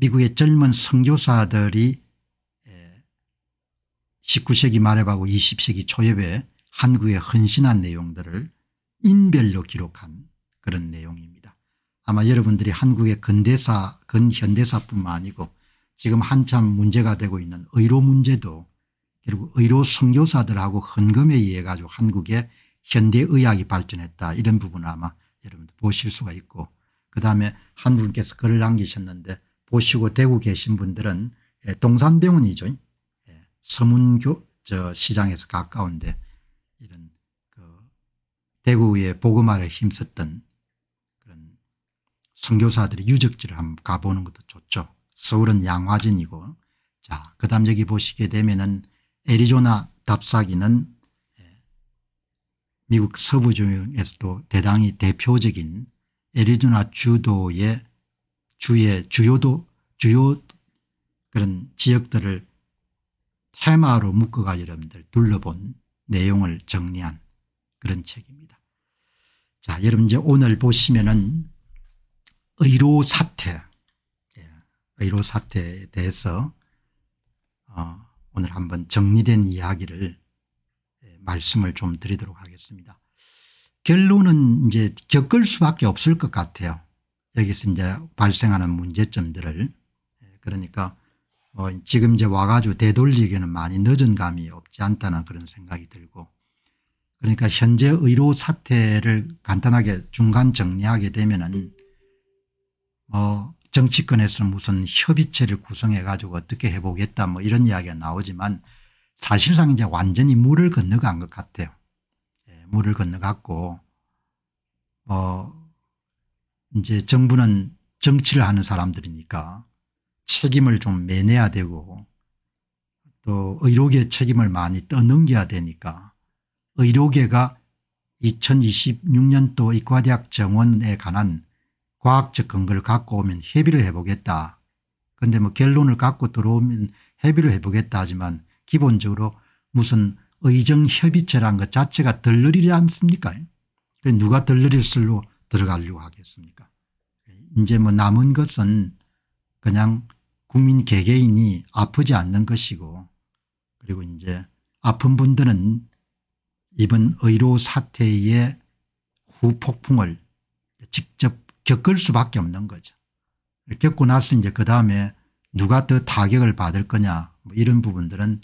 미국의 젊은 성교사들이 19세기 예, 말에하고 20세기 초엽에 한국에 헌신한 내용들을 인별로 기록한 그런 내용입니다. 아마 여러분들이 한국의 근대사 근현대사뿐만 아니고 지금 한참 문제가 되고 있는 의료 문제도 결국 의료 선교사들하고 헌금에 의해 가지고 한국의 현대의학이 발전했다 이런 부분을 아마 여러분들 보실 수가 있고 그다음에 한 분께서 글을 남기셨는데 보시고 되고 계신 분들은 예, 동산병원이죠. 예, 서문교 저 시장에서 가까운데 이런 그 대구의 보그마를 힘썼던 그런 선교사들이 유적지를 한번 가보는 것도 좋죠. 서울은 양화진이고 자 그다음 여기 보시게 되면은 애리조나 답사기는 예, 미국 서부 중에서도 대단히 대표적인 애리조나 주도의 주의 주요도 주요 그런 지역들을 테마로 묶어가 여러분들 둘러본 내용을 정리한 그런 책입니다. 자 여러분 이제 오늘 보시면은 의료 사태 예, 의료 사태에 대해서 어, 오늘 한번 정리된 이야기를 예, 말씀을 좀 드리도록 하겠습니다. 결론은 이제 겪을 수밖에 없을 것 같아요. 여기서 이제 발생하는 문제점들을 예, 그러니까 뭐 지금 이제 와가지고 되돌리기에는 많이 늦은 감이 없지 않다는 그런 생각이 들고 그러니까 현재 의료 사태를 간단하게 중간 정리하게 되면은 뭐 정치권에서는 무슨 협의체를 구성해 가지고 어떻게 해보겠다 뭐 이런 이야기가 나오지만 사실상 이제 완전히 물을 건너간 것 같아요. 예, 물을 건너갔고 어 이제 정부는 정치를 하는 사람들이니까 책임을 좀 매내야 되고 또 의료계 책임을 많이 떠넘겨야 되니까 의료계가 2026년도 의과대학 정원에 관한 과학적 근거를 갖고 오면 협의를 해보겠다. 그런데 뭐 결론을 갖고 들어오면 협의를 해보겠다 하지만 기본적으로 무슨 의정협의체란 것 자체가 덜느리지 않습니까 누가 덜느릴수록 들어가려고 하겠습니까 이제 뭐 남은 것은 그냥 국민 개개인이 아프지 않는 것이고 그리고 이제 아픈 분들은 이번 의료 사태의 후폭풍을 직접 겪을 수밖에 없는 거죠. 겪고 나서 이제 그 다음에 누가 더 타격을 받을 거냐 뭐 이런 부분들은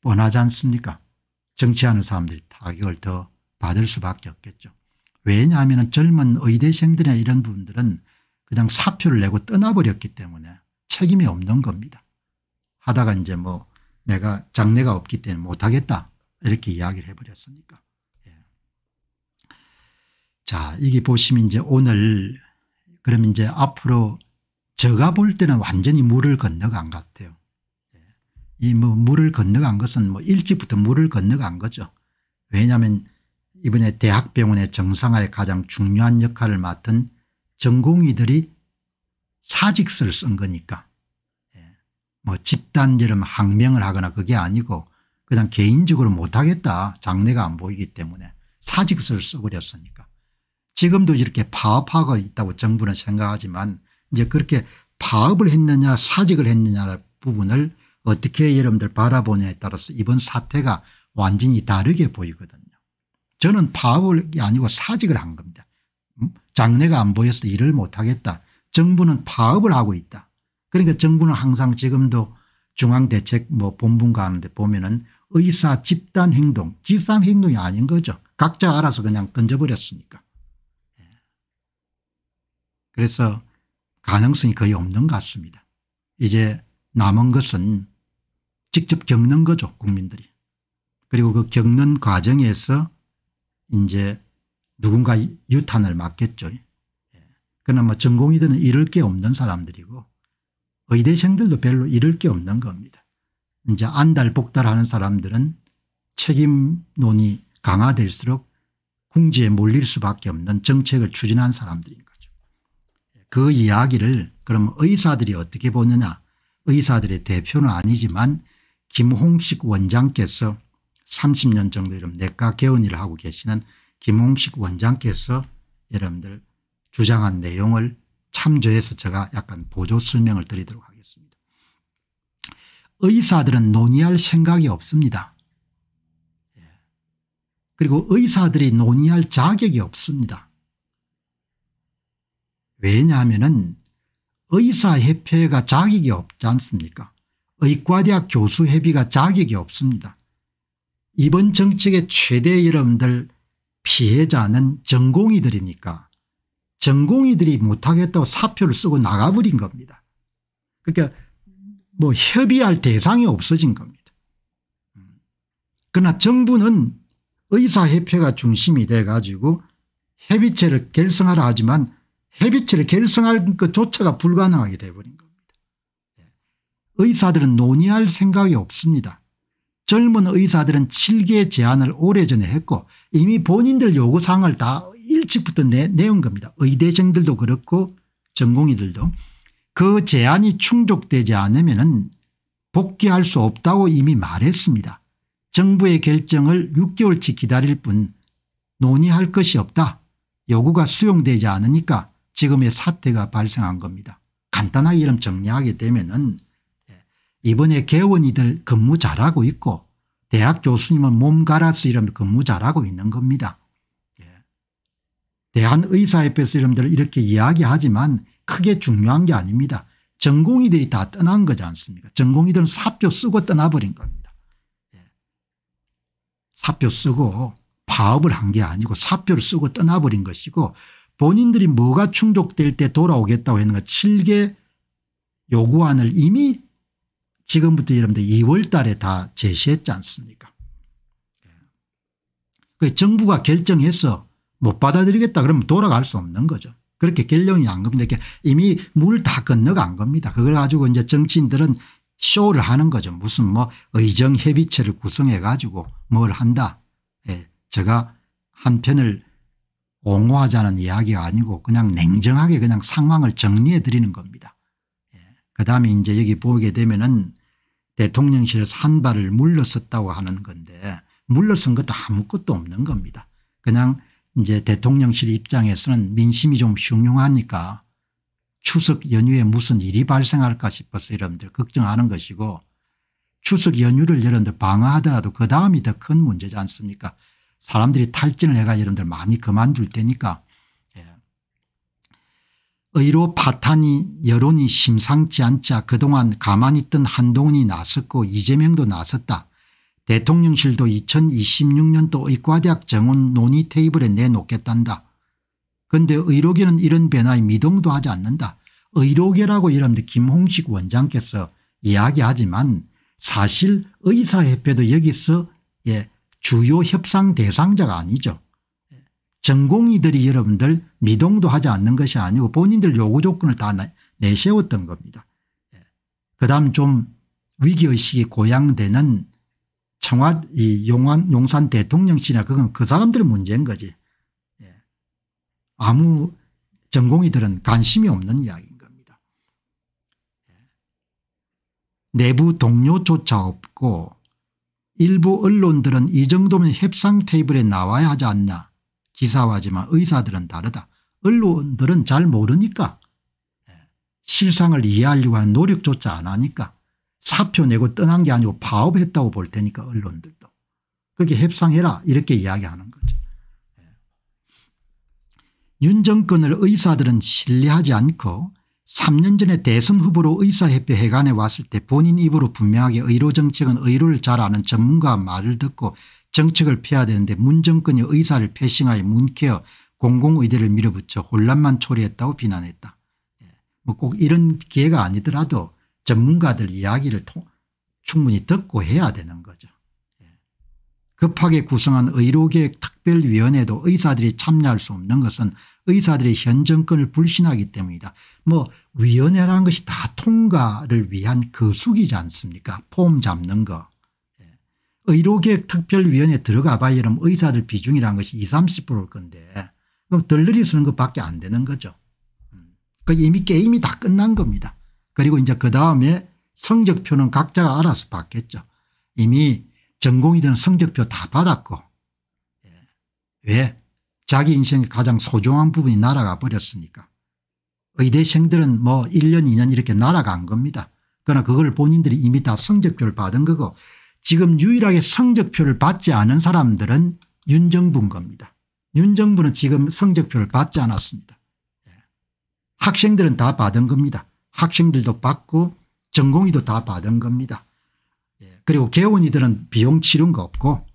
뻔하지 않습니까 정치하는 사람들이 타격을 더 받을 수밖에 없겠죠. 왜냐하면 젊은 의대생들이나 이런 분들은 그냥 사표를 내고 떠나버렸기 때문에 책임이 없는 겁니다. 하다가 이제 뭐 내가 장래가 없기 때문에 못하겠다 이렇게 이야기를 해버렸으니까. 예. 자 이게 보시면 이제 오늘 그럼 이제 앞으로 제가 볼 때는 완전히 물을 건너간 것 같아요. 예. 이뭐 물을 건너간 것은 뭐 일찍부터 물을 건너간 거죠. 왜냐하면 이번에 대학병원의 정상화에 가장 중요한 역할을 맡은 전공의들이 사직서를 쓴 거니까 예. 뭐 집단 이름 항명을 하거나 그게 아니고 그냥 개인적으로 못하겠다 장래가 안 보이기 때문에 사직서를 써버렸으니까 지금도 이렇게 파업하고 있다고 정부는 생각하지만 이제 그렇게 파업을 했느냐 사직을 했느냐 부분을 어떻게 여러분들 바라보냐에 따라서 이번 사태가 완전히 다르게 보이거든요. 저는 파업이 아니고 사직을 한 겁니다. 음? 장래가 안 보여서 일을 못하겠다. 정부는 파업을 하고 있다. 그러니까 정부는 항상 지금도 중앙대책 뭐 본부인가 하는데 보면은 의사 집단 행동 집단 행동이 아닌 거죠. 각자 알아서 그냥 던져버렸으니까. 예. 그래서 가능성이 거의 없는 것 같습니다. 이제 남은 것은 직접 겪는 거죠 국민들이. 그리고 그 겪는 과정에서 이제 누군가 유탄을 맞겠죠. 예. 그나마 전공이들 잃을 게 없는 사람들이고 의대생들도 별로 잃을 게 없는 겁니다. 이제 안달복달하는 사람들은 책임론이 강화될수록 궁지에 몰릴 수밖에 없는 정책을 추진한 사람들인 거죠. 예. 그 이야기를 그럼 의사들이 어떻게 보느냐 의사들의 대표는 아니지만 김홍식 원장께서 30년 정도 이런 내과 개원을 하고 계시는 김홍식 원장께서 여러분들 주장한 내용을 참조해서 제가 약간 보조 설명을 드리도록 하겠습니다. 의사들은 논의할 생각이 없습니다. 예. 그리고 의사들이 논의할 자격이 없습니다. 왜냐하면 의사협회가 자격이 없지 않습니까 의과대학 교수협의가 자격이 없습니다. 이번 정책의 최대 여러분들 피해자는 전공이들이니까전공이들이 못하겠다고 사표를 쓰고 나가버린 겁니다. 그러니까 뭐 협의할 대상이 없어진 겁니다. 그러나 정부는 의사협회가 중심이 돼 가지고 협의체를 결성하라 하지만 협의체를 결성할 것조차가 불가능하게 돼버린 겁니다. 예. 의사들은 논의할 생각이 없습니다. 젊은 의사들은 7개 의 제안을 오래전에 했고 이미 본인들 요구사항을 다 일찍부터 내, 내온 겁니다. 의대생들도 그렇고 전공의들도. 그 제안이 충족되지 않으면 복귀할 수 없다고 이미 말했습니다. 정부의 결정을 6개월치 기다릴 뿐 논의할 것이 없다. 요구가 수용되지 않으니까 지금의 사태가 발생한 겁니다. 간단하게 이름 정리하게 되면 은 이번에 개원이들 근무 잘하고 있고 대학 교수님은 몸 갈아서 이러면 근무 잘하고 있는 겁니다. 예. 대한의사협회에서 이름들 이렇게 이야기하지만 크게 중요한 게 아닙니다. 전공의들이 다 떠난 거지 않습니까 전공의들은 사표 쓰고 떠나버린 겁니다. 예. 사표 쓰고 파업을 한 게 아니고 사표를 쓰고 떠나버린 것이고 본인들이 뭐가 충족될 때 돌아오겠다고 했는가 7개 요구안을 이미 지금부터 여러분들 2월 달에 다 제시했지 않습니까 그 정부가 결정해서 못 받아들이겠다 그러면 돌아갈 수 없는 거죠. 그렇게 결정이 안 겁니다. 이미 물 다 건너간 겁니다. 그걸 가지고 이제 정치인들은 쇼를 하는 거죠. 무슨 뭐 의정협의체를 구성해 가지고 뭘 한다. 예. 제가 한 편을 옹호하자는 이야기가 아니고 그냥 냉정하게 그냥 상황을 정리해 드리는 겁니다. 예. 그다음에 이제 여기 보게 되면은 대통령실에서 한 발을 물러섰다고 하는 건데 물러선 것도 아무것도 없는 겁니다. 그냥 이제 대통령실 입장에서는 민심이 좀 흉흉하니까 추석 연휴에 무슨 일이 발생할까 싶어서 여러분들 걱정하는 것이고 추석 연휴를 여러분들 방어하더라도 그 다음이 더 큰 문제지 않습니까 사람들이 탈진을 해가 여러분들 많이 그만둘 테니까 의로 파탄이 여론이 심상치 않자 그동안 가만히 있던 한동훈이 나섰고 이재명도 나섰다. 대통령실도 2026년도 의과대학 정원 논의 테이블에 내놓겠단다. 근데 의료계는 이런 변화에 미동도 하지 않는다. 의료계라고 이는데 김홍식 원장께서 이야기하지만 사실 의사협회도 여기서 예, 주요 협상 대상자가 아니죠. 전공의들이 여러분들 미동도 하지 않는 것이 아니고 본인들 요구 조건을 다 내세웠던 겁니다. 예. 그다음 좀 위기의식이 고양되는 청와 이 용안 용산 대통령실이나 그건 그 사람들 문제인 거지. 예. 아무 전공의들은 관심이 없는 이야기인 겁니다. 예. 내부 동료조차 없고 일부 언론들은 이 정도면 협상 테이블에 나와야 하지 않나 기사화지만 의사들은 다르다. 언론들은 잘 모르니까 예, 실상을 이해하려고 하는 노력조차 안 하니까 사표 내고 떠난 게 아니고 파업했다고 볼 테니까 언론들도. 그게 협상해라 이렇게 이야기하는 거죠. 예. 윤 정권을 의사들은 신뢰하지 않고 3년 전에 대선 후보로 의사협회 회관에 왔을 때 본인 입으로 분명하게 의료정책은 의료를 잘 아는 전문가 말을 듣고 정책을 피해야 되는데 문정권이 의사를 패싱하여 문케어 공공의대를 밀어붙여 혼란만 초래했다고 비난했다. 예, 뭐꼭 이런 기회가 아니더라도 전문가들 이야기를 통 충분히 듣고 해야 되는 거죠. 예. 급하게 구성한 의료계획 특별위원회도 의사들이 참여할 수 없는 것은 의사들이 현 정권을 불신하기 때문이다. 뭐 위원회라는 것이 다 통과를 위한 거숙이지 그 않습니까 폼 잡는 거. 의료계획 특별위원회 들어가 봐야 이러 의사들 비중이라는 것이 20 30%일 건데 그럼 덜러이 쓰는 것밖에 안 되는 거죠. 그 이미 게임이 다 끝난 겁니다. 그리고 이제 그 다음에 성적표는 각자가 알아서 받겠죠. 이미 전공이 되는 성적표 다 받았고 예. 왜 자기 인생의 가장 소중한 부분이 날아가 버렸으니까 의대생들은 뭐 1년 2년 이렇게 날아간 겁니다. 그러나 그걸 본인들이 이미 다 성적표를 받은 거고 지금 유일하게 성적표를 받지 않은 사람들은 윤정부인 겁니다. 윤정부는 지금 성적표를 받지 않았습니다. 예. 학생들은 다 받은 겁니다. 학생들도 받고 전공의도 다 받은 겁니다. 예. 그리고 개원이들은 비용 치른 거 없고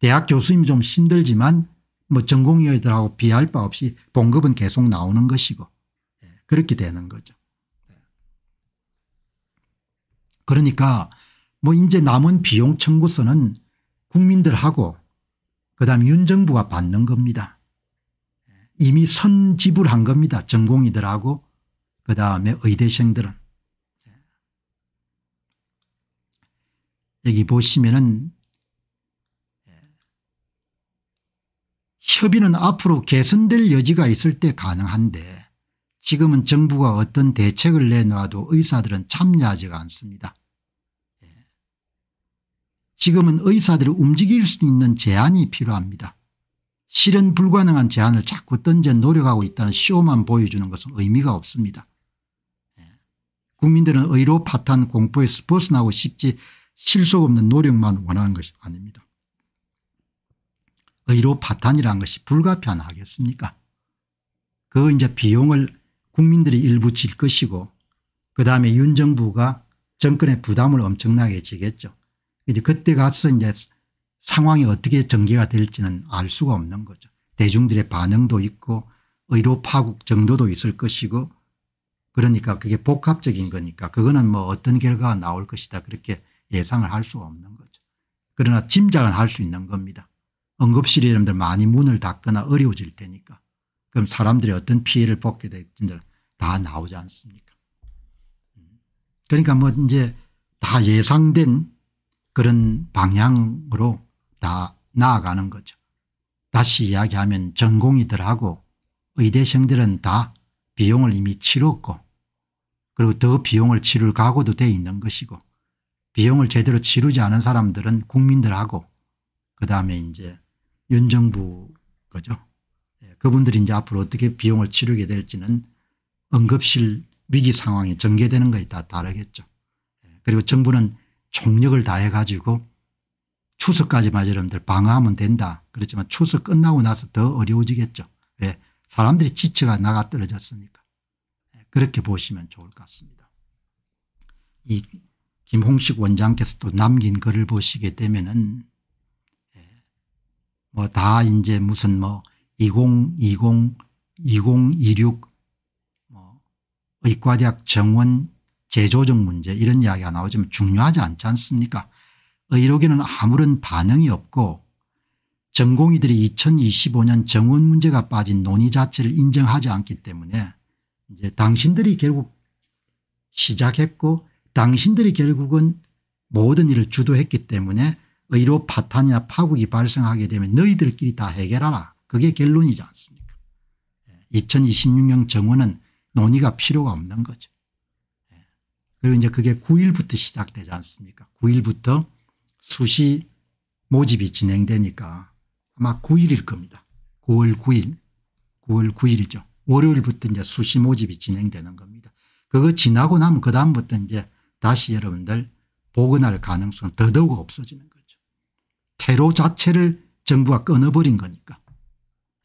대학 교수님이 좀 힘들지만 뭐 전공의들하고 비할 바 없이 봉급은 계속 나오는 것이고 예. 그렇게 되는 거죠. 그러니까 뭐 이제 남은 비용 청구서는 국민들하고 그다음 윤 정부가 받는 겁니다. 이미 선지불한 겁니다. 전공이들하고 그다음에 의대생들은. 여기 보시면은 협의는 앞으로 개선될 여지가 있을 때 가능한데 지금은 정부가 어떤 대책을 내놔도 의사들은 참여하지가 않습니다. 지금은 의사들이 움직일 수 있는 제안이 필요합니다. 실은 불가능한 제안을 자꾸 던져 노력하고 있다는 쇼만 보여주는 것은 의미가 없습니다. 예. 국민들은 의로 파탄 공포에서 벗어나고 싶지 실속 없는 노력만 원하는 것이 아닙니다. 의료 파탄이라는 것이 불가피하겠습니까 그 이제 비용을 국민들이 일부 질 것이고 그다음에 윤 정부가 정권의 부담을 엄청나게 지겠죠. 이제 그때 가서 이제 상황이 어떻게 전개가 될지는 알 수가 없는 거죠. 대중들의 반응도 있고 의료 파국 정도도 있을 것이고 그러니까 그게 복합적인 거니까 그거는 뭐 어떤 결과가 나올 것이다 그렇게 예상을 할 수가 없는 거죠. 그러나 짐작은 할 수 있는 겁니다. 응급실이 여러분들 많이 문을 닫거나 어려워질 테니까 그럼 사람들이 어떤 피해를 받게 될지는 다 나오지 않습니까 그러니까 뭐 이제 다 예상된 그런 방향으로 다 나아가는 거죠. 다시 이야기하면 전공의들하고 의대생들은 다 비용을 이미 치렀고 그리고 더 비용을 치를 각오도 돼 있는 것이고 비용을 제대로 치르지 않은 사람들은 국민들하고 그다음에 이제 윤 정부 거죠. 예, 그분들이 이제 앞으로 어떻게 비용을 치르게 될지는 응급실 위기 상황이 전개되는 것에 따라 다르겠죠. 예, 그리고 정부는 총력을 다해 가지고 추석까지만 여러분들 방어하면 된다. 그렇지만 추석 끝나고 나서 더 어려워지겠죠. 왜? 예, 사람들이 지체가 나가 떨어졌으니까. 예, 그렇게 보시면 좋을 것 같습니다. 이 김홍식 원장께서 또 남긴 글을 보시게 되면은 예, 뭐다 이제 무슨 뭐 2020, 2026, 뭐 의과대학 정원 재조정 문제 이런 이야기가 나오지만 중요하지 않지 않습니까 의료계는 아무런 반응이 없고 전공의들이 2025년 정원 문제가 빠진 논의 자체를 인정하지 않기 때문에 이제 당신들이 결국 시작했고 당신들이 결국은 모든 일을 주도했기 때문에 의료 파탄이나 파국이 발생하게 되면 너희들끼리 다 해결하라 그게 결론이지 않습니까 2026년 예, 정원은 논의가 필요가 없는 거죠. 그리고 이제 그게 9일부터 시작되지 않습니까 9일부터 수시 모집이 진행되니까 아마 9일일 겁니다. 9월 9일 9월 9일이죠. 월요일부터 이제 수시 모집이 진행되는 겁니다. 그거 지나고 나면 그 다음부터 이제 다시 여러분들 복원할 가능성은 더더욱 없어지는 거죠. 테러 자체를 정부가 끊어버린 거니까.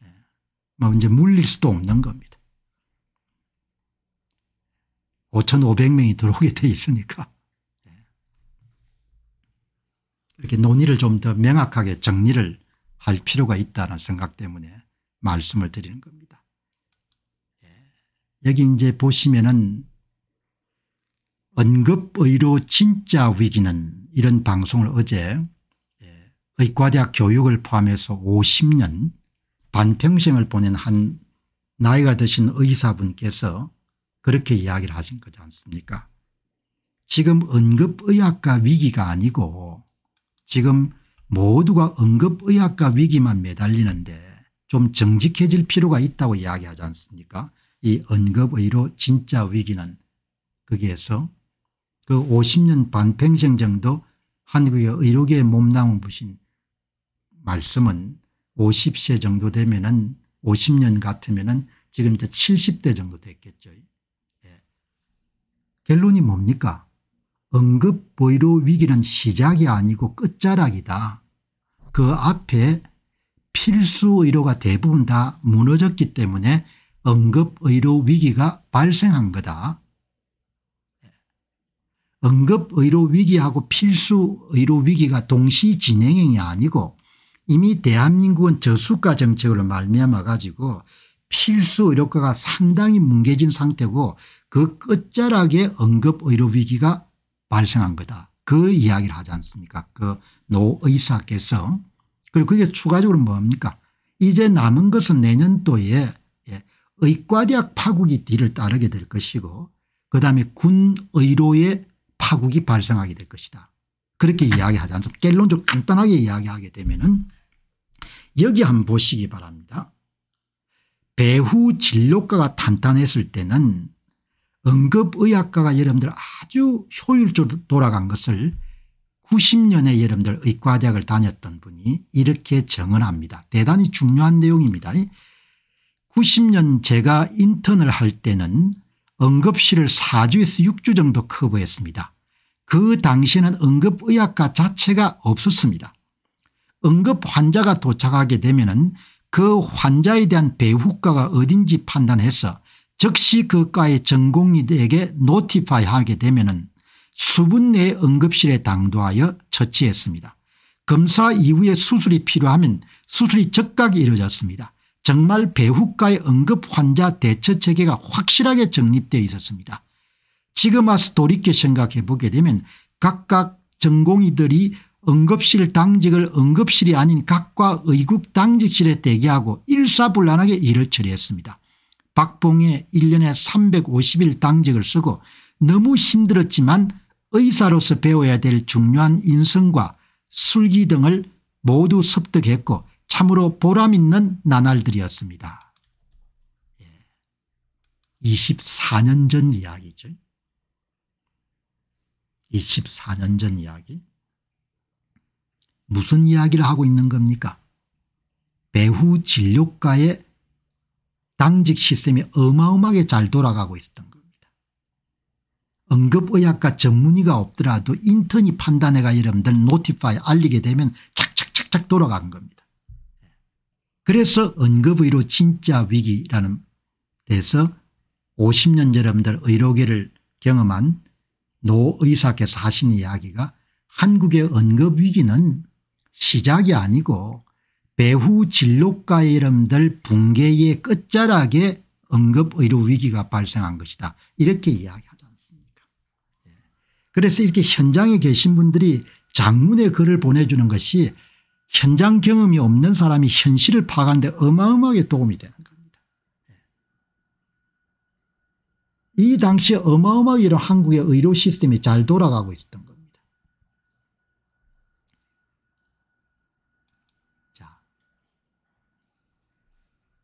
예. 뭐 이제 물릴 수도 없는 겁니다. 5,500명이 들어오게 돼 있으니까 이렇게 논의를 좀 더 명확하게 정리를 할 필요가 있다는 생각 때문에 말씀을 드리는 겁니다. 예. 여기 이제 보시면은 언급의료 진짜 위기는 이런 방송을 어제 예, 의과대학 교육을 포함해서 50년 반평생을 보낸 한 나이가 드신 의사분께서 그렇게 이야기를 하신 거지 않습니까 지금 응급의학과 위기가 아니고 지금 모두가 응급의학과 위기만 매달리는데 좀 정직해질 필요가 있다고 이야기하지 않습니까 이 응급의료 진짜 위기는 거기에서 그 50년 반평생 정도 한국의 의료계에 몸담은 부신 말씀은 50세 정도 되면은 50년 같으면은 지금 이제 70대 정도 됐겠죠. 결론이 뭡니까? 응급 보이로 위기는 시작이 아니고 끝자락이다. 그 앞에 필수 의료가 대부분 다 무너졌기 때문에 응급의료 위기가 발생한 거다. 응급의료 위기하고 필수의료 위기가 동시 진행이 아니고 이미 대한민국은 저수가 정책으로 말미암아 가지고 필수의료과가 상당히 뭉개진 상태고 그 끝자락에 응급 의료 위기가 발생한 거다. 그 이야기를 하지 않습니까? 그 노의사께서. 그리고 그게 추가적으로 뭡니까? 이제 남은 것은 내년도에 예, 의과대학 파국이 뒤를 따르게 될 것이고 그다음에 군의료의 파국이 발생하게 될 것이다. 그렇게 이야기하지 않습니까? 결론적으로 간단하게 이야기하게 되면은 여기 한번 보시기 바랍니다. 배후 진료과가 탄탄했을 때는 응급의학과가 여러분들 아주 효율적으로 돌아간 것을 90년에 여러분들 의과대학을 다녔던 분이 이렇게 정언합니다. 대단히 중요한 내용입니다. 90년 제가 인턴을 할 때는 응급실을 4주에서 6주 정도 커버했습니다. 그 당시에는 응급의학과 자체가 없었습니다. 응급 환자가 도착하게 되면 그 환자에 대한 배후과가 어딘지 판단해서 즉시 그과의 전공의에게 들 노티파이 하게 되면 수분 내 응급실에 당도하여 처치했습니다. 검사 이후에 수술이 필요하면 수술이 즉각 이루어졌습니다. 정말 배후과의 응급 환자 대처체계가 확실하게 정립되어 있었습니다. 지금 와서 돌이켜 생각해 보게 되면 각각 전공의들이 응급실 당직을 응급실이 아닌 각과 의국 당직실에 대기하고 일사불란하게 일을 처리했습니다. 박봉의 1년에 350일 당직을 쓰고 너무 힘들었지만 의사로서 배워야 될 중요한 인성과 술기 등을 모두 습득했고 참으로 보람있는 나날들이었습니다. 24년 예. 전 이야기죠. 24년 전 이야기. 무슨 이야기를 하고 있는 겁니까? 배후 진료과의 당직 시스템이 어마어마하게 잘 돌아가고 있었던 겁니다. 응급의학과 전문의가 없더라도 인턴이 판단해가 여러분들 노티파이 알리게 되면 착착착착 돌아간 겁니다. 그래서 응급의료 진짜 위기라는 데서 50년 여러분들 의료계를 경험한 노 의사께서 하신 이야기가 한국의 응급위기는 시작이 아니고 배후 진로가 이름들 붕괴의 끝자락에 응급의료 위기가 발생한 것이다 이렇게 이야기하지 않습니까 예. 그래서 이렇게 현장에 계신 분들이 장문의 글을 보내주는 것이 현장 경험이 없는 사람이 현실을 파악하는데 어마어마하게 도움이 되는 겁니다. 예. 이당시 어마어마하게 한국의 의료 시스템이 잘 돌아가고 있었던 것.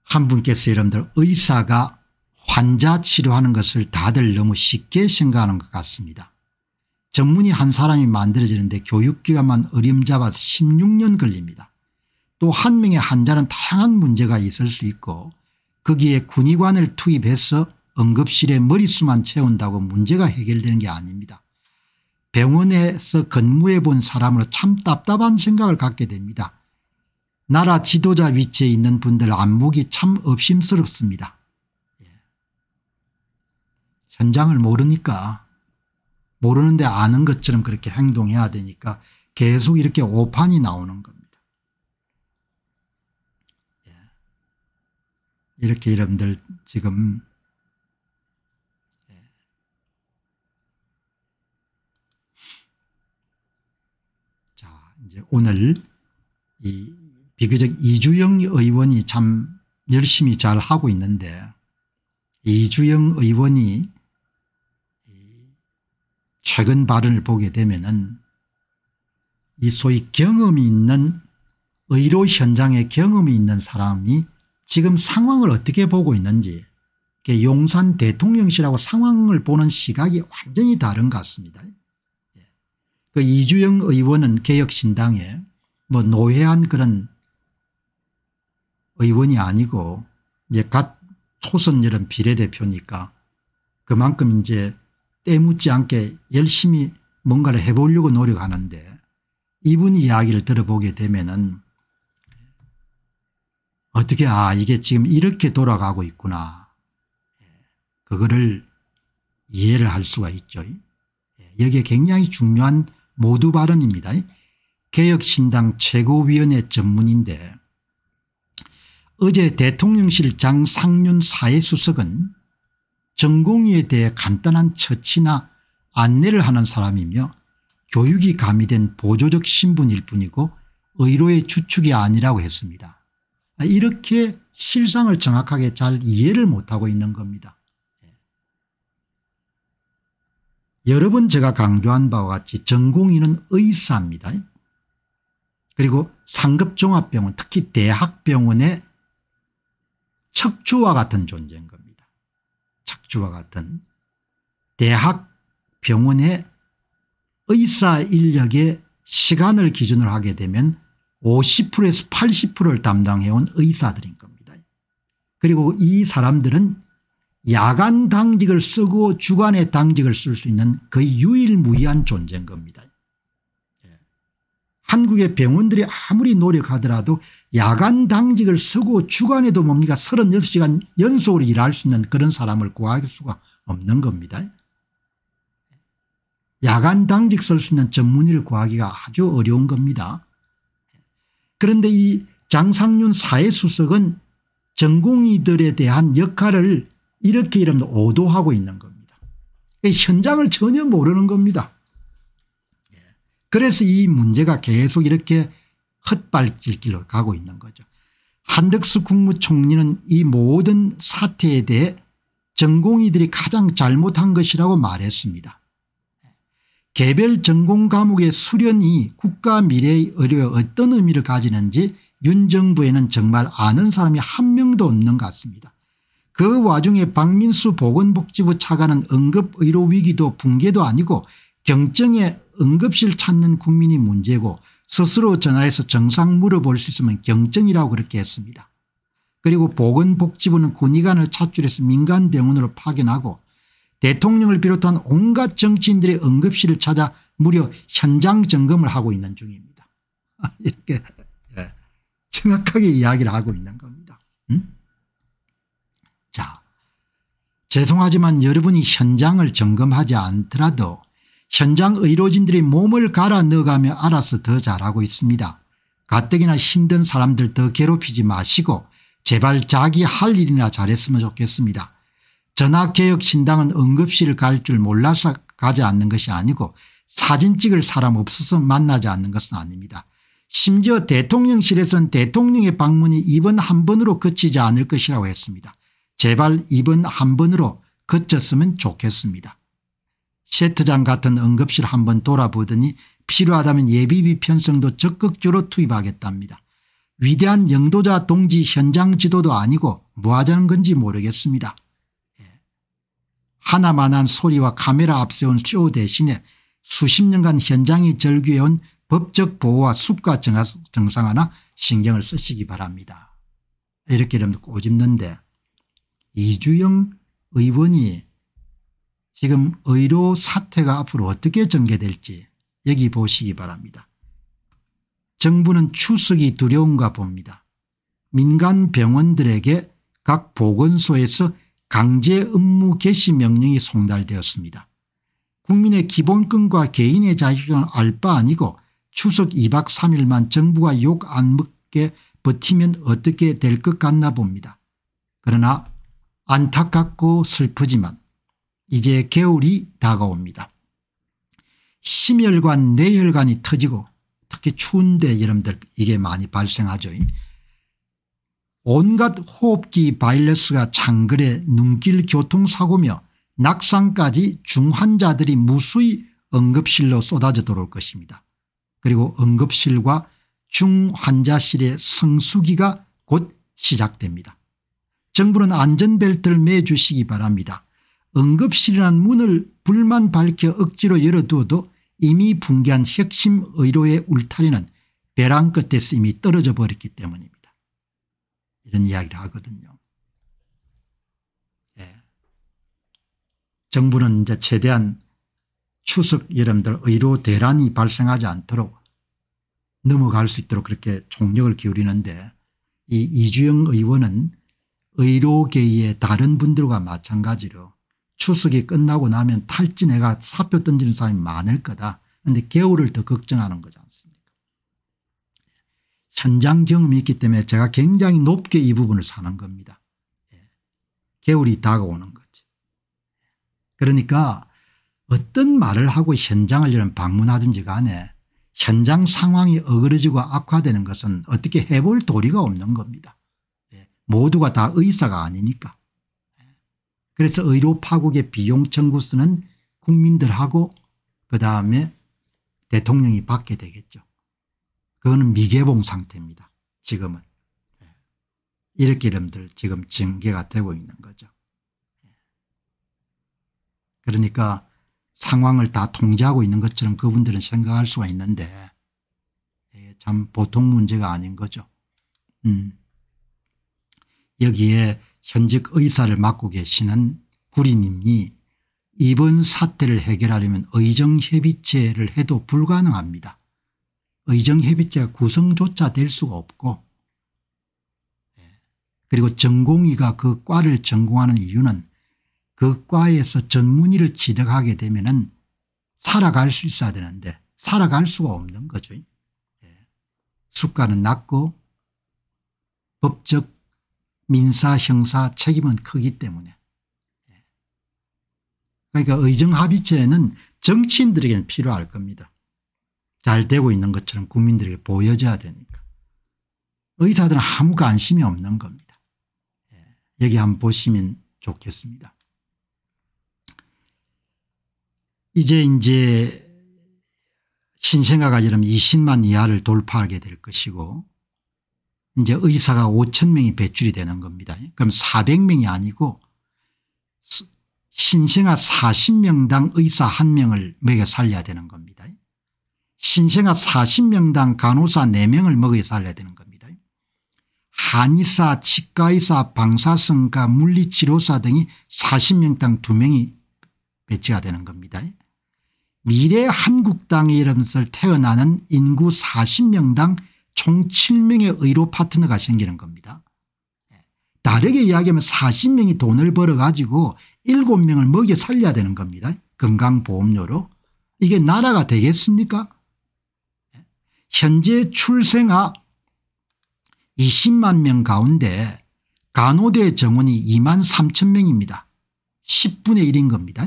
한 분께서 여러분들 의사가 환자 치료하는 것을 다들 너무 쉽게 생각하는 것 같습니다. 전문의 한 사람이 만들어지는데 교육기관만 어림잡아서 16년 걸립니다. 또 한 명의 환자는 다양한 문제가 있을 수 있고 거기에 군의관을 투입해서 응급실에 머릿수만 채운다고 문제가 해결되는 게 아닙니다. 병원에서 근무해 본 사람으로 참 답답한 생각을 갖게 됩니다. 나라 지도자 위치에 있는 분들 안목이 참 업심스럽습니다. 예. 현장을 모르니까 모르는데 아는 것처럼 그렇게 행동해야 되니까 계속 이렇게 오판이 나오는 겁니다. 예. 이렇게 여러분들 지금 예. 자 이제 오늘 이 비교적 이주영 의원이 참 열심히 잘 하고 있는데 이주영 의원이 최근 발언을 보게 되면은 이 소위 경험이 있는 의료 현장에 경험이 있는 사람이 지금 상황을 어떻게 보고 있는지 용산 대통령실하고 상황을 보는 시각이 완전히 다른 것 같습니다. 예. 그 이주영 의원은 개혁신당에 뭐 노회한 그런 의원이 아니고 이제 갓 초선 이런 비례대표니까 그만큼 이제 때묻지 않게 열심히 뭔가를 해보려고 노력하는데 이분 이야기를 들어보게 되면은 어떻게 아 이게 지금 이렇게 돌아가고 있구나 그거를 이해를 할 수가 있죠. 예, 여기에 굉장히 중요한 모두 발언입니다. 개혁신당 최고위원회 전문인데 어제 대통령실 장상윤 사회수석은 전공의에 대해 간단한 처치나 안내를 하는 사람이며 교육이 가미된 보조적 신분일 뿐이고 의료의 주축이 아니라고 했습니다. 이렇게 실상을 정확하게 잘 이해를 못하고 있는 겁니다. 예. 여러 번 제가 강조한 바와 같이 전공의는 의사입니다. 그리고 상급종합병원 특히 대학병원의 척추와 같은 존재인 겁니다. 척추와 같은 대학 병원의 의사 인력의 시간을 기준으로 하게 되면 50%에서 80%를 담당해온 의사들인 겁니다. 그리고 이 사람들은 야간 당직을 쓰고 주간에 당직을 쓸 수 있는 거의 유일무이한 존재인 겁니다. 한국의 병원들이 아무리 노력하더라도 야간 당직을 서고 주간에도 뭡니까 36시간 연속으로 일할 수 있는 그런 사람을 구할 수가 없는 겁니다. 야간 당직 쓸수 있는 전문의를 구하기가 아주 어려운 겁니다. 그런데 이 장상윤 사회수석은 전공의들에 대한 역할을 이렇게 이름 오도하고 있는 겁니다. 현장을 전혀 모르는 겁니다. 그래서 이 문제가 계속 이렇게 헛발질 길로 가고 있는 거죠. 한덕수 국무총리는 이 모든 사태에 대해 전공의들이 가장 잘못한 것이라고 말했습니다. 개별 전공 과목의 수련이 국가 미래의 의료에 어떤 의미를 가지는지 윤 정부에는 정말 아는 사람이 한 명도 없는 것 같습니다. 그 와중에 박민수 보건복지부 차관은 응급의료 위기도 붕괴도 아니고 경증에 응급실 찾는 국민이 문제고 스스로 전화해서 정상 물어볼 수 있으면 경증이라고 그렇게 했습니다. 그리고 보건복지부는 군의관을 차출해서 민간병원으로 파견하고 대통령을 비롯한 온갖 정치인들의 응급실을 찾아 무려 현장 점검을 하고 있는 중입니다. 이렇게 예, 정확하게 이야기를 하고 있는 겁니다. 음? 자, 죄송하지만 여러분이 현장을 점검하지 않더라도 현장 의료진들이 몸을 갈아 넣어가며 알아서 더 잘하고 있습니다. 가뜩이나 힘든 사람들 더 괴롭히지 마시고 제발 자기 할 일이나 잘했으면 좋겠습니다. 전학개혁신당은 응급실 갈 줄 몰라서 가지 않는 것이 아니고 사진 찍을 사람 없어서 만나지 않는 것은 아닙니다. 심지어 대통령실에선 대통령의 방문이 이번 한 번으로 그치지 않을 것이라고 했습니다. 제발 이번 한 번으로 그쳤으면 좋겠습니다. 세트장 같은 응급실 한번 돌아보더니 필요하다면 예비비 편성도 적극적으로 투입하겠답니다. 위대한 영도자 동지 현장 지도도 아니고 뭐 하자는 건지 모르겠습니다. 예. 하나만한 소리와 카메라 앞세운 쇼 대신에 수십 년간 현장이 절규해온 법적 보호와 숲과 정상화나 신경을 쓰시기 바랍니다. 이렇게 이러면 꼬집는데 이주영 의원이 지금 의료 사태가 앞으로 어떻게 전개될지 여기 보시기 바랍니다. 정부는 추석이 두려운가 봅니다. 민간 병원들에게 각 보건소에서 강제 업무 개시 명령이 송달되었습니다. 국민의 기본권과 개인의 자유은알바 아니고 추석 2박 3일만 정부가 욕 안 먹게 버티면 어떻게 될 것 같나 봅니다. 그러나 안타깝고 슬프지만 이제 겨울이 다가옵니다. 심혈관 뇌혈관이 터지고 특히 추운데 여러분들 이게 많이 발생하죠. 온갖 호흡기 바이러스가 장거에 눈길 교통사고며 낙상까지 중환자들이 무수히 응급실로 쏟아져 들어올 것입니다. 그리고 응급실과 중환자실의 성수기가 곧 시작됩니다. 정부는 안전벨트를 매주시기 바랍니다. 응급실이란 문을 불만 밝혀 억지로 열어두어도 이미 붕괴한 핵심 의료의 울타리는 배랑 끝에서 이미 떨어져 버렸기 때문입니다. 이런 이야기를 하거든요. 예. 정부는 이제 최대한 추석 여러분들 의료 대란이 발생하지 않도록 넘어갈 수 있도록 그렇게 총력을 기울이는데 이 이주영 의원은 의료계의 다른 분들과 마찬가지로 추석이 끝나고 나면 탈진해가 사표 던지는 사람이 많을 거다. 그런데 겨울을 더 걱정하는 거지 않습니까 현장 경험이 있기 때문에 제가 굉장히 높게 이 부분을 사는 겁니다. 예. 겨울이 다가오는 거지. 그러니까 어떤 말을 하고 현장을 이런 방문하든지 간에 현장 상황이 어그러지고 악화되는 것은 어떻게 해볼 도리가 없는 겁니다. 예. 모두가 다 의사가 아니니까. 그래서 의료 파국의 비용 청구 수는 국민들하고 그다음에 대통령이 받게 되겠죠. 그거는 미개봉 상태입니다. 지금은. 예. 이렇게 이름들 지금 징계가 되고 있는 거죠. 예. 그러니까 상황을 다 통제하고 있는 것처럼 그분들은 생각할 수가 있는데 예, 참 보통 문제가 아닌 거죠. 음. 여기에 현직 의사를 맡고 계시는 구리님이 이번 사태를 해결하려면 의정협의체를 해도 불가능합니다. 의정협의체가 구성조차 될 수가 없고 예. 그리고 전공의가 그 과를 전공하는 이유는 그 과에서 전문의를 취득하게 되면 은 살아갈 수 있어야 되는데 살아갈 수가 없는 거죠. 예. 수가는 낮고 법적 민사 형사 책임은 크기 때문에 그러니까 의정합의체는 정치인들에게는 필요할 겁니다. 잘 되고 있는 것처럼 국민들에게 보여져야 되니까. 의사들은 아무 관심이 없는 겁니다. 예, 여기 한번 보시면 좋겠습니다. 이제 이제 신생아가 이러면 20만 이하를 돌파하게 될 것이고 이제 의사가 5천 명이 배출이 되는 겁니다. 그럼 400명이 아니고 신생아 40명당 의사 1명을 먹여 살려야 되는 겁니다. 신생아 40명당 간호사 4명을 먹여 살려야 되는 겁니다. 한의사, 치과의사, 방사성과 물리치료사 등이 40명당 2명이 배치가 되는 겁니다. 미래 한국당에 이름을 태어나는 인구 40명당 총 7명의 의료 파트너가 생기는 겁니다. 다르게 예. 이야기하면 40명이 돈을 벌어가지고 7명을 먹여 살려야 되는 겁니다. 건강보험료로. 이게 나라가 되겠습니까? 예. 현재 출생아 20만 명 가운데 간호대 정원이 2만 3천 명입니다. 10분의 1인 겁니다.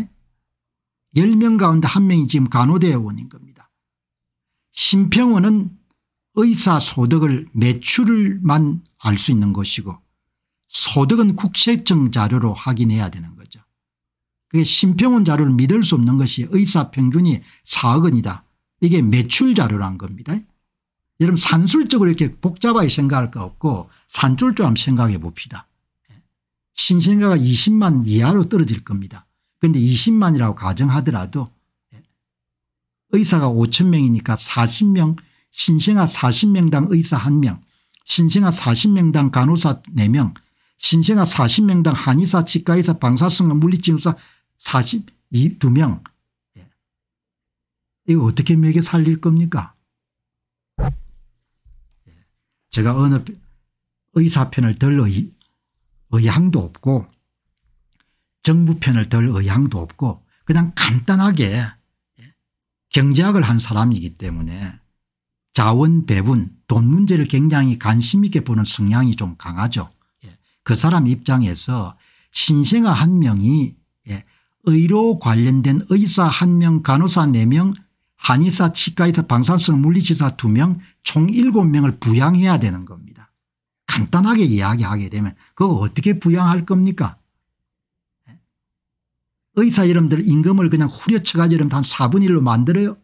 10명 가운데 1명이 지금 간호대원인 겁니다. 심평원은 의사 소득을 매출만 을알수 있는 것이고 소득은 국세청 자료로 확인해야 되는 거죠. 그게 심평원 자료를 믿을 수 없는 것이 의사 평균이 4억 원이다. 이게 매출 자료란 겁니다. 여러분 산술적으로 이렇게 복잡하게 생각할 거 없고 산줄줄 한번 생각해 봅시다. 신생아가 20만 이하로 떨어질 겁니다. 그런데 20만이라고 가정하더라도 예, 의사가 5천 명이니까 40명 신생아 40명당 의사 1명, 신생아 40명당 간호사 4명, 신생아 40명당 한의사, 치과의사, 방사성 과 물리치료사 42명. 예. 이거 어떻게 먹여 살릴 겁니까? 예. 제가 어느 의사편을 덜 의, 의향도 없고 정부편을 덜 의향도 없고 그냥 간단하게 예, 경제학을 한 사람이기 때문에 자원 배분 돈 문제를 굉장히 관심 있게 보는 성향이 좀 강하죠. 예. 그 사람 입장에서 신생아 한 명이 예, 의료 관련된 의사 한명 간호사 네명 한의사 치과의사 방사성 물리치사 두 명 총 일곱 명을 부양해야 되는 겁니다. 간단하게 이야기하게 되면 그거 어떻게 부양할 겁니까 예. 의사 여러분들 임금을 그냥 후려쳐가지고 한 4분의 1로 만들어요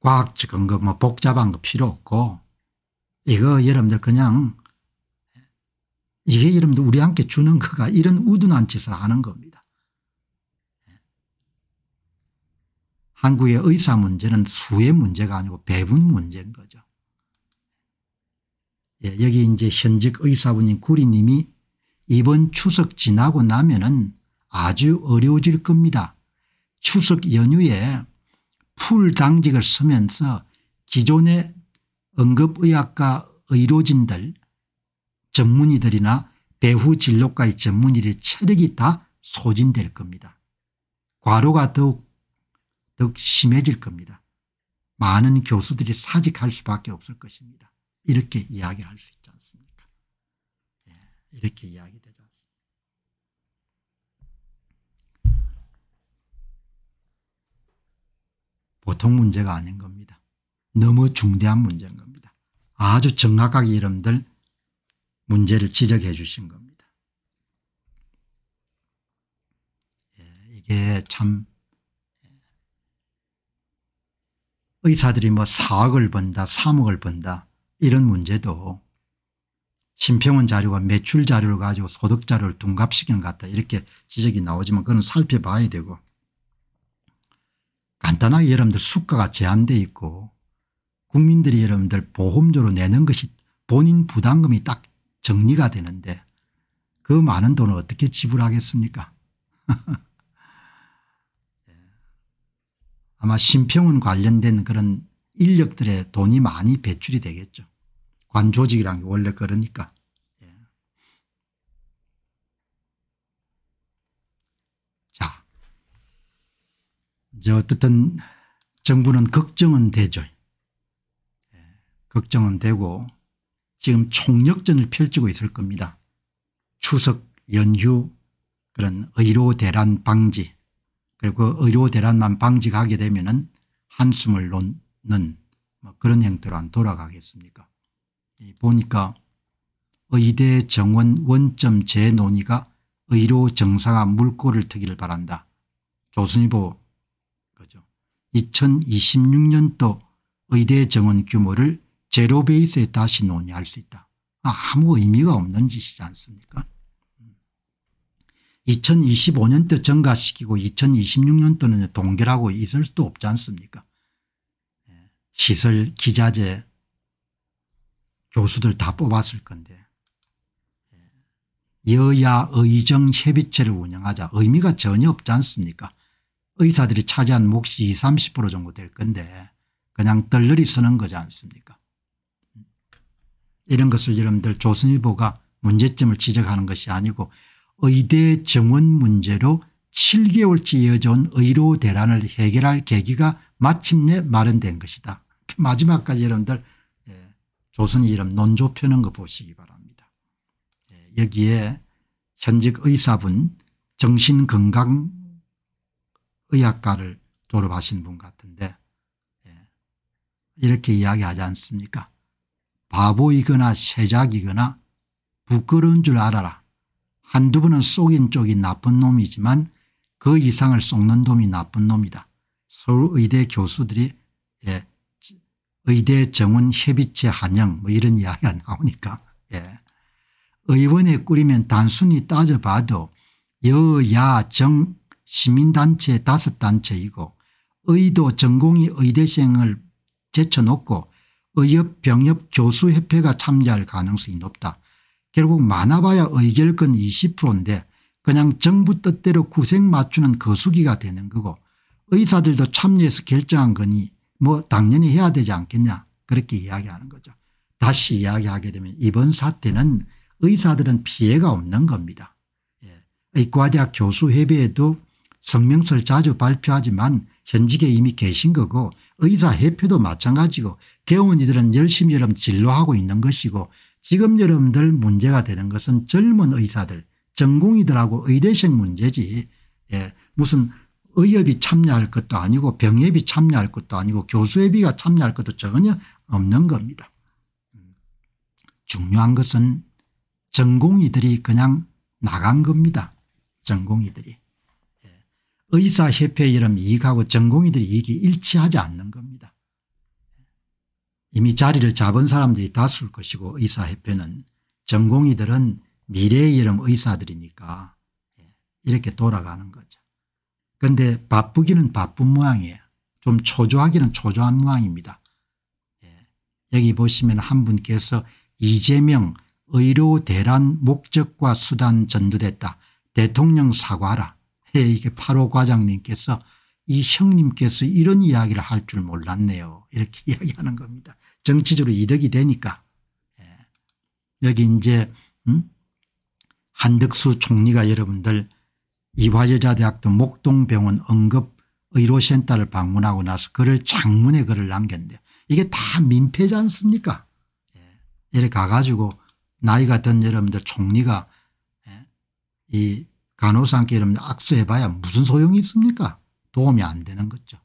과학적인 거뭐 복잡한 거 필요 없고 이거 여러분들 그냥 이게 여러분들 우리한테 주는 거가 이런 우둔한 짓을 하는 겁니다. 한국의 의사 문제는 수의 문제가 아니고 배분 문제인 거죠. 예, 여기 이제 현직 의사분인 구리님이 이번 추석 지나고 나면은 아주 어려워질 겁니다. 추석 연휴에 풀당직을 쓰면서 기존의 응급의학과 의료진들 전문의들이나 배후 진료과의 전문의들의 체력이 다 소진될 겁니다. 과로가 더욱, 더욱 심해질 겁니다. 많은 교수들이 사직할 수밖에 없을 것입니다. 이렇게 이야기할 수 있지 않습니까? 예, 이렇게 이야기되죠. 보통 문제가 아닌 겁니다. 너무 중대한 문제인 겁니다. 아주 정확하게 여러분들 문제를 지적해 주신 겁니다. 예, 이게 참 예, 의사들이 뭐 4억을 번다 3억을 번다 이런 문제도 심평원 자료가 매출 자료를 가지고 소득 자료를 둔갑시키는 것 같다 이렇게 지적이 나오지만 그건 살펴봐야 되고 간단하게 여러분들 수가가 제한되어 있고 국민들이 여러분들 보험료로 내는 것이 본인 부담금이 딱 정리가 되는데 그 많은 돈을 어떻게 지불하겠습니까 아마 심평은 관련된 그런 인력들의 돈이 많이 배출이 되겠죠. 관조직이란 게 원래 그러니까. 이제 어떻든 정부는 걱정은 되죠. 예, 걱정은 되고 지금 총력전을 펼치고 있을 겁니다. 추석 연휴 그런 의료 대란 방지 그리고 그 의료 대란만 방지하게 되면 은 한숨을 놓는 뭐 그런 형태로 안 돌아가겠습니까 보니까 의대 정원 원점 재논의가 의료 정상화 물꼬를 트기를 바란다. 조선일보 2026년도 의대 정원 규모를 제로 베이스에 다시 논의할 수 있다. 아, 아무 의미가 없는 짓이지 않습니까 2025년도 증가시키고 2026년도는 동결하고 있을 수도 없지 않습니까 예, 시설 기자재 교수들 다 뽑았을 건데 예, 여야 의정 협의체를 운영하자 의미가 전혀 없지 않습니까 의사들이 차지한 몫이 20 30% 정도 될 건데 그냥 덜러리 쓰는 거지 않습니까 이런 것을 여러분들 조선일보가 문제점을 지적하는 것이 아니고 의대 정원 문제로 7개월째 이어져온 의료 대란을 해결할 계기가 마침내 마련된 것이다. 마지막까지 여러분들 예, 조선이 이름 논조 펴는 거 보시기 바랍니다. 예, 여기에 현직 의사분 정신건강 의학과를 졸업하신 분 같은데 예. 이렇게 이야기하지 않습니까 바보이거나 세작이거나 부끄러운 줄 알아라. 한두 번은 속인 쪽이 나쁜 놈이지만 그 이상을 속는 놈이 나쁜 놈이다. 서울의대 교수들이 예, 의대 정원 협의체 한영 뭐 이런 이야기가 나오니까 예. 의원의 꾸리면 단순히 따져봐도 여야 정 시민단체 다섯 단체이고 의도 전공의 의대생을 제쳐놓고 의협병협 교수협회가 참여할 가능성이 높다. 결국 많아봐야 의결권 20%인데 그냥 정부 뜻대로 구색 맞추는 거수기가 되는 거고 의사들도 참여해서 결정한 거니 뭐 당연히 해야 되지 않겠냐 그렇게 이야기하는 거죠. 다시 이야기하게 되면 이번 사태는 의사들은 피해가 없는 겁니다. 예. 의과대학 교수협회에도 성명서를 자주 발표하지만 현직에 이미 계신 거고 의사 해표도 마찬가지고 개원이들은 열심히 여름 진로하고 있는 것이고 지금 여러분들 문제가 되는 것은 젊은 의사들 전공이들하고 의대생 문제지 예, 무슨 의협이 참여할 것도 아니고 병협이 참여할 것도 아니고 교수협의가 참여할 것도 전혀 없는 겁니다. 중요한 것은 전공이들이 그냥 나간 겁니다. 전공이들이 의사협회 이름 이익하고 전공의들 이익이 이 일치하지 않는 겁니다. 이미 자리를 잡은 사람들이 다수일 것이고 의사협회는 전공의들은 미래의 이름 의사들이니까 예, 이렇게 돌아가는 거죠. 그런데 바쁘기는 바쁜 모양이에요. 좀 초조하기는 초조한 모양입니다. 예, 여기 보시면 한 분께서 이재명 의료 대란 목적과 수단 전두됐다. 대통령 사과하라. 예, 이게 계 8호 과장님께서 이 형님께서 이런 이야기를 할 줄 몰랐네요. 이렇게 이야기하는 겁니다. 정치적으로 이득이 되니까. 예. 여기 이제 음? 한덕수 총리가 여러분들 이화여자대학교 목동병원 응급의료센터를 방문하고 나서 글을 장문에 글을 남겼는데 이게 다 민폐지 않습니까 예. 이래 가가지고 나이가 든 여러분들 총리가 예. 이 간호사한테 이러면 악수해봐야 무슨 소용이 있습니까 도움이 안 되는 거죠.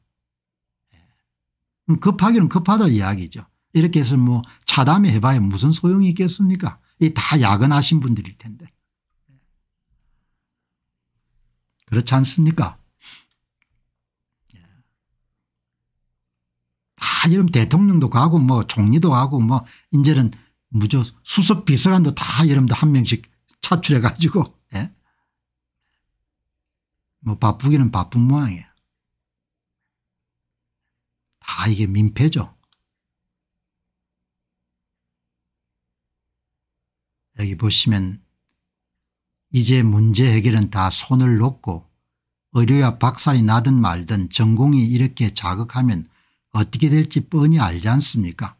예. 급하기는 급하다 이야기죠. 이렇게 해서 뭐차담 해봐야 무슨 소용이 있겠습니까 이 다 야근하신 분들일 텐데. 예. 그렇지 않습니까 예. 다 이런 대통령도 가고 뭐 총리도 가고 뭐 이제는 무조 수석 비서관도 다 여러분들 한 명씩 차출해 가지고 뭐 바쁘기는 바쁜 모양이에요. 다 이게 민폐죠. 여기 보시면 이제 문제 해결은 다 손을 놓고 의료야 박살이 나든 말든 전공이 이렇게 자극하면 어떻게 될지 뻔히 알지 않습니까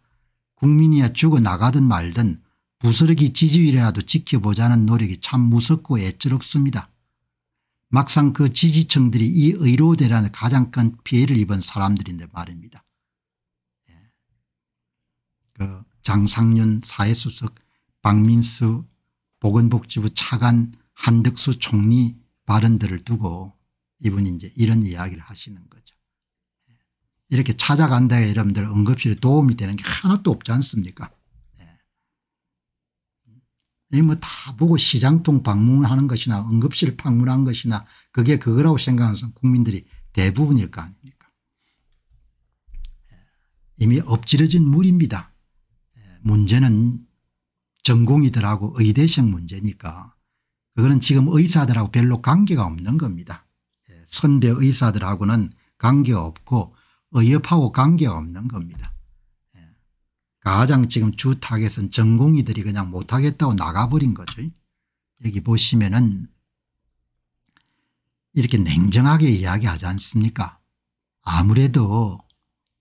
국민이야 죽어나가든 말든 부스러기 지지율이라도 지켜보자는 노력이 참 무섭고 애처롭습니다. 막상 그 지지층들이 이 의료대란에 가장 큰 피해를 입은 사람들인데 말입니다. 예. 그 장상윤 사회수석 박민수 보건복지부 차관 한덕수 총리 발언들을 두고 이분이 이제 이런 이야기를 하시는 거죠. 예. 이렇게 찾아간다 여러분들 응급실에 도움이 되는 게 하나도 없지 않습니까 이뭐다 보고 시장통 방문하는 것이나 응급실 방문한 것이나 그게 그거라고 생각하는 국민들이 대부분일 거 아닙니까 이미 엎질러진 물입니다. 문제는 전공이들하고 의대생 문제니까 그거는 지금 의사들하고 별로 관계가 없는 겁니다. 선배 의사들하고는 관계없고 의협하고 관계가 없는 겁니다. 가장 지금 주 타겟은 전공의들이 그냥 못하겠다고 나가버린 거죠. 여기 보시면은 이렇게 냉정하게 이야기하지 않습니까 아무래도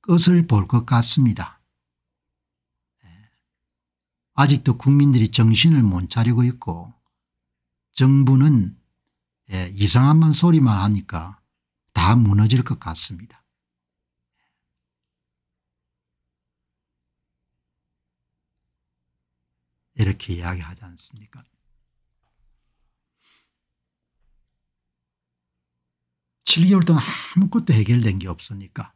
끝을 볼 것 같습니다. 예. 아직도 국민들이 정신을 못 차리고 있고 정부는 예, 이상한 소리만 하니까 다 무너질 것 같습니다. 이렇게 이야기하지 않습니까? 7개월 동안 아무것도 해결된 게 없으니까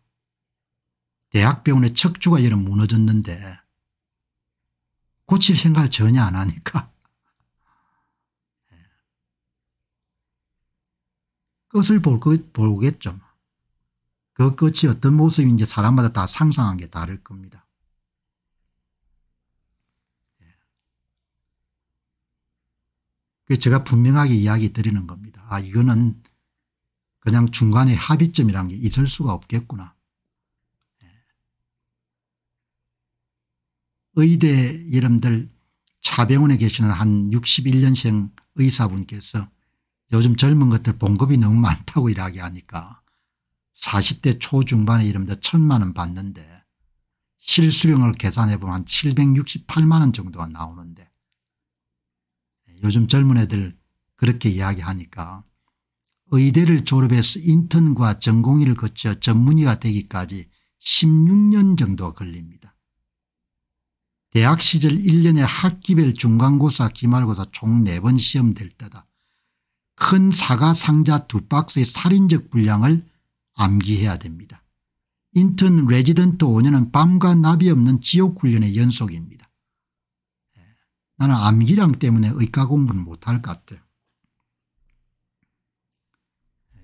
대학병원의 척추가 이런 무너졌는데 고칠 생각을 전혀 안 하니까 끝을 볼 것, 보겠죠. 그 끝이 어떤 모습인지 사람마다 다 상상한 게 다를 겁니다. 그 제가 분명하게 이야기 드리는 겁니다. 아 이거는 그냥 중간에 합의점이란 게 있을 수가 없겠구나. 예. 의대 여러분들 차병원에 계시는 한 61년생 의사분께서 요즘 젊은 것들 봉급이 너무 많다고 일하게 하니까 40대 초중반에 이름들 천만 원 받는데 실수령을 계산해 보면 한 768만 원 정도가 나오는데 요즘 젊은 애들 그렇게 이야기하니까 의대를 졸업해서 인턴과 전공의를 거쳐 전문의가 되기까지 16년 정도 걸립니다. 대학 시절 1년에 학기별 중간고사 기말고사 총 4번 시험 될 때다. 큰 사과 상자 두 박스의 살인적 분량을 암기해야 됩니다. 인턴 레지던트 5년은 밤과 나비 없는 지옥훈련의 연속입니다. 나는 암기량 때문에 의과 공부는 못할 것 같아요.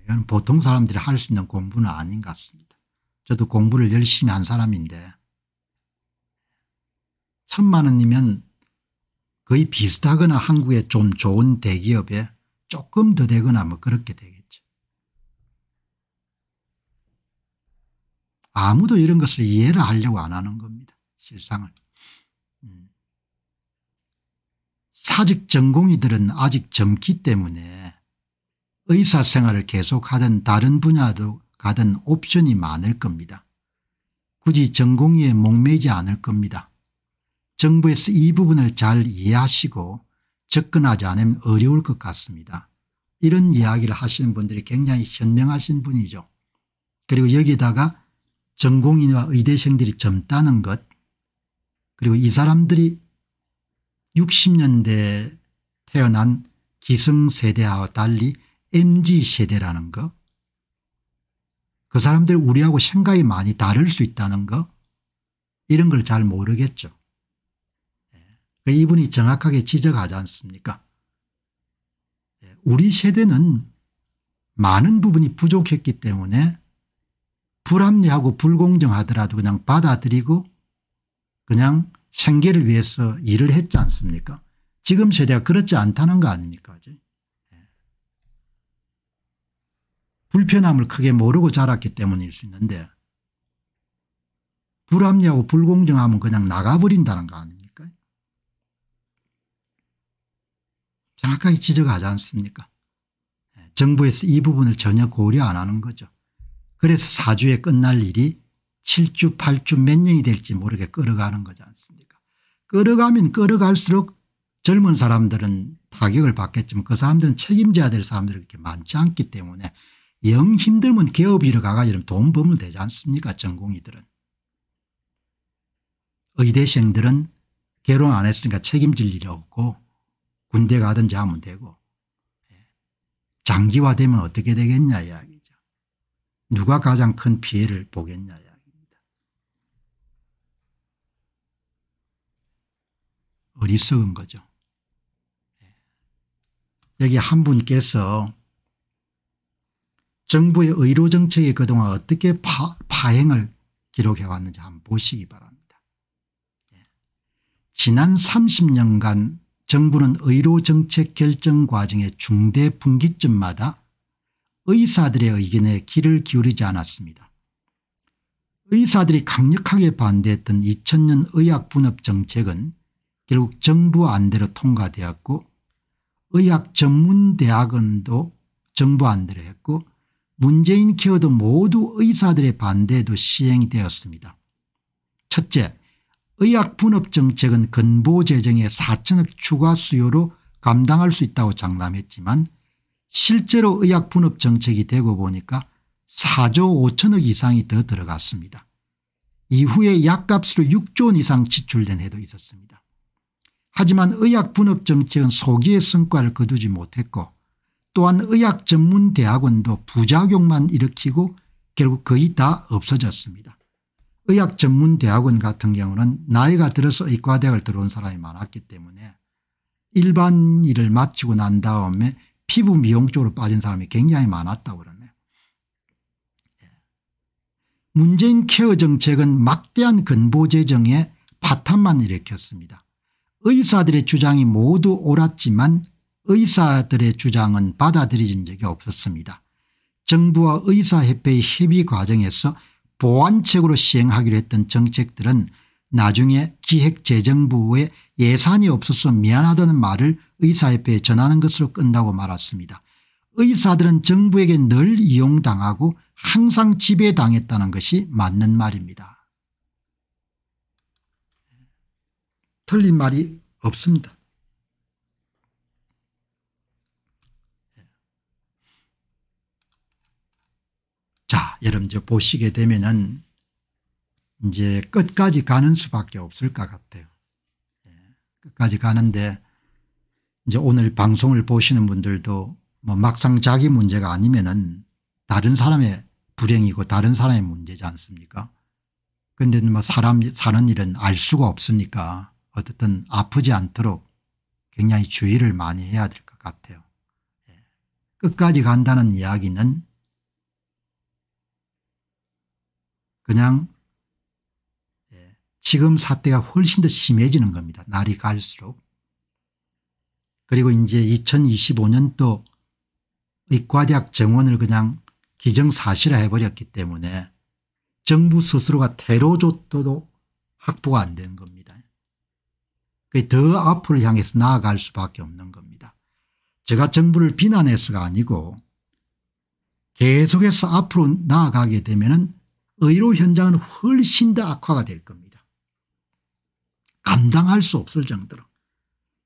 이건 보통 사람들이 할 수 있는 공부는 아닌 것 같습니다. 저도 공부를 열심히 한 사람인데 천만 원이면 거의 비슷하거나 한국의 좀 좋은 대기업에 조금 더 되거나 뭐 그렇게 되겠죠. 아무도 이런 것을 이해를 하려고 안 하는 겁니다. 실상을. 사직 전공의들은 아직 젊기 때문에 의사생활을 계속하던 다른 분야도 가든 옵션이 많을 겁니다. 굳이 전공의에 목매지 않을 겁니다. 정부에서 이 부분을 잘 이해하시고 접근하지 않으면 어려울 것 같습니다. 이런 이야기를 하시는 분들이 굉장히 현명하신 분이죠. 그리고 여기다가 에 전공의와 의대생들이 젊다는 것 그리고 이 사람들이 60년대에 태어난 기성세대와 달리 m g 세대라는것그 사람들 우리하고 생각이 많이 다를 수 있다는 것 이런 걸 잘 모르겠죠. 그 이분이 정확하게 지적하지 않습니까 우리 세대는 많은 부분이 부족했기 때문에 불합리하고 불공정하더라도 그냥 받아들이고 그냥 생계를 위해서 일을 했지 않습니까 지금 세대가 그렇지 않다는 거 아닙니까 예. 불편함을 크게 모르고 자랐기 때문일 수 있는데 불합리하고 불공정함은 그냥 나가버린다는 거 아닙니까 정확하게 지적하지 않습니까 예, 정부에서 이 부분을 전혀 고려 안 하는 거죠. 그래서 사주에 끝날 일이 7주 8주 몇 년이 될지 모르게 끌어가는 거지 않습니까 끌어가면 끌어갈수록 젊은 사람들은 타격을 받겠지만 그 사람들은 책임져야 될 사람들이 그렇게 많지 않기 때문에 영 힘들면 개업이로 가가지고 돈 벌면 되지 않습니까 전공이들은. 의대생들은 개론 안 했으니까 책임질 일이 없고 군대 가든지 하면 되고 예. 장기화되면 어떻게 되겠냐 이야기죠. 누가 가장 큰 피해를 보겠냐 어리석은 거죠. 여기 한 분께서 정부의 의료 정책이 그동안 어떻게 파, 행을 기록해 왔는지 한번 보시기 바랍니다. 예. 지난 30년간 정부는 의료 정책 결정 과정의 중대 분기점마다 의사들의 의견에 귀를 기울이지 않았습니다. 의사들이 강력하게 반대했던 2000년 의약분업 정책은 결국 정부 안대로 통과되었고 의학 전문대학원도 정부 안대로 했고 문재인 케어도 모두 의사들의 반대에도 시행되었습니다. 첫째 의학 분업 정책은 근보 재정의 4천억 추가 수요로 감당할 수 있다고 장담했지만 실제로 의학 분업 정책이 되고 보니까 4조 5천억 이상이 더 들어갔습니다. 이후에 약값으로 6조 원 이상 지출된 해도 있었습니다. 하지만 의약분업정책은 소기의 성과를 거두지 못했고 또한 의약전문대학원도 부작용만 일으키고 결국 거의 다 없어졌습니다. 의학전문대학원 같은 경우는 나이가 들어서 의과대학을 들어온 사람이 많았기 때문에 일반 일을 마치고 난 다음에 피부 미용 쪽으로 빠진 사람이 굉장히 많았다고 그러네요. 문재인 케어 정책은 막대한 근보 재정에 파탄만 일으켰습니다. 의사들의 주장이 모두 옳았지만 의사들의 주장은 받아들여진 적이 없었습니다. 정부와 의사협회의 협의 과정에서 보완책으로 시행하기로 했던 정책들은 나중에 기획재정부의 예산이 없어서 미안하다는 말을 의사협회에 전하는 것으로 끝나고 말았습니다. 의사들은 정부에게 늘 이용당하고 항상 지배당했다는 것이 맞는 말입니다. 틀린 말이 없습니다. 자, 여러분 이제 보시게 되면은 이제 끝까지 가는 수밖에 없을 것 같아요. 예, 끝까지 가는데 이제 오늘 방송을 보시는 분들도 뭐 막상 자기 문제가 아니면은 다른 사람의 불행이고 다른 사람의 문제지 않습니까? 근데 뭐 사람 사는 일은 알 수가 없으니까 어쨌든 아프지 않도록 굉장히 주의를 많이 해야 될 것 같아요. 예. 끝까지 간다는 이야기는 그냥 예, 지금 사태가 훨씬 더 심해지는 겁니다. 날이 갈수록. 그리고 이제 2025년도 의과대학 정원을 그냥 기정사실화 해버렸기 때문에 정부 스스로가 테러조도도 확보가 안 된 겁니다. 더 앞을 향해서 나아갈 수밖에 없는 겁니다. 제가 정부를 비난해서가 아니고 계속해서 앞으로 나아가게 되면 의료 현장은 훨씬 더 악화가 될 겁니다. 감당할 수 없을 정도로.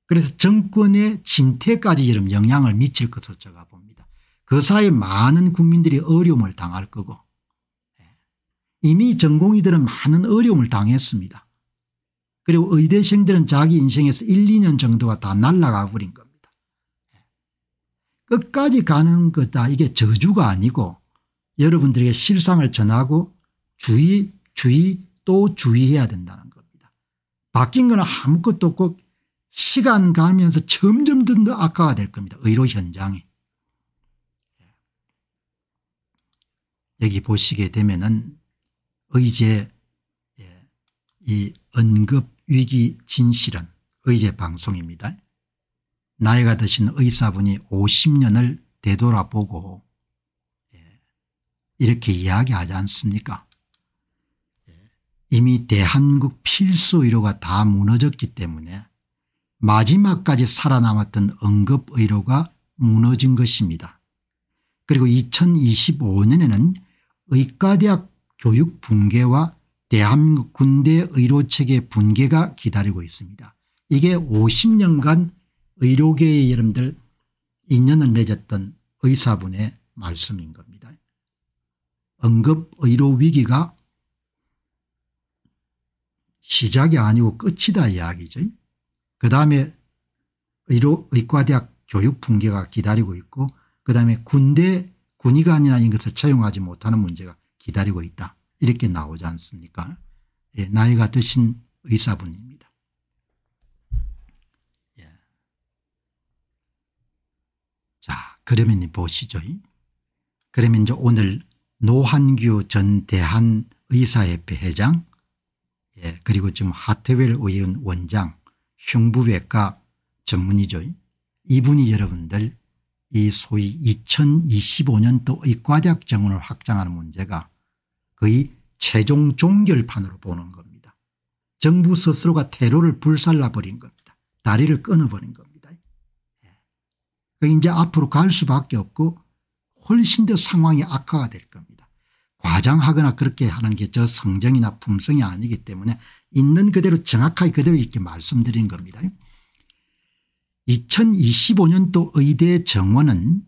그래서 정권의 진퇴까지 이런 영향을 미칠 것으로 제가 봅니다. 그 사이 많은 국민들이 어려움을 당할 거고 예, 이미 전공의들은 많은 어려움을 당했습니다. 그리고 의대생들은 자기 인생에서 1, 2년 정도가 다 날아가 버린 겁니다. 예. 끝까지 가는 거다 이게 저주가 아니고 여러분들에게 실상을 전하고 주의 주의 또 주의해야 된다는 겁니다. 바뀐 건 아무것도 없고 시간 가면서 점점 더 악화가 될 겁니다. 의료 현장이. 예. 여기 보시게 되면은 의제 예, 이 언급 위기 진실은 의제 방송입니다. 나이가 드신 의사분이 50년을 되돌아보고 예, 이렇게 이야기하지 않습니까 예, 이미 대한국 필수 의료가 다 무너졌기 때문에 마지막까지 살아남았던 응급의료가 무너진 것입니다. 그리고 2025년에는 의과대학 교육 붕괴와 대한민국 군대 의료체계 붕괴가 기다리고 있습니다. 이게 50년간 의료계의 여러분들 인연을 맺었던 의사분의 말씀인 겁니다. 응급의료위기가 시작이 아니고 끝이다 이야기죠. 그 다음에 의료 의과대학 교육 붕괴가 기다리고 있고 그 다음에 군대 군의관이나 이런 것을 채용하지 못하는 문제가 기다리고 있다. 이렇게 나오지 않습니까? 예, 나이가 드신 의사분입니다. 예. 자, 그러면 보시죠. 그러면 이제 오늘 노한규 전 대한의사협회 회장 예, 그리고 지금 하태웰 의원 원장 흉부외과 전문의죠. 이분이 여러분들 이 소위 2025년도 의과대학 정원을 확장하는 문제가 거의 최종 종결판으로 보는 겁니다. 정부 스스로가 테러를 불살라버린 겁니다. 다리를 끊어버린 겁니다. 예. 그 이제 앞으로 갈 수밖에 없고 훨씬 더 상황이 악화가 될 겁니다. 과장하거나 그렇게 하는 게 저 성정이나 품성이 아니기 때문에 있는 그대로 정확하게 그대로 이렇게 말씀드린 겁니다. 2025년도 의대 정원은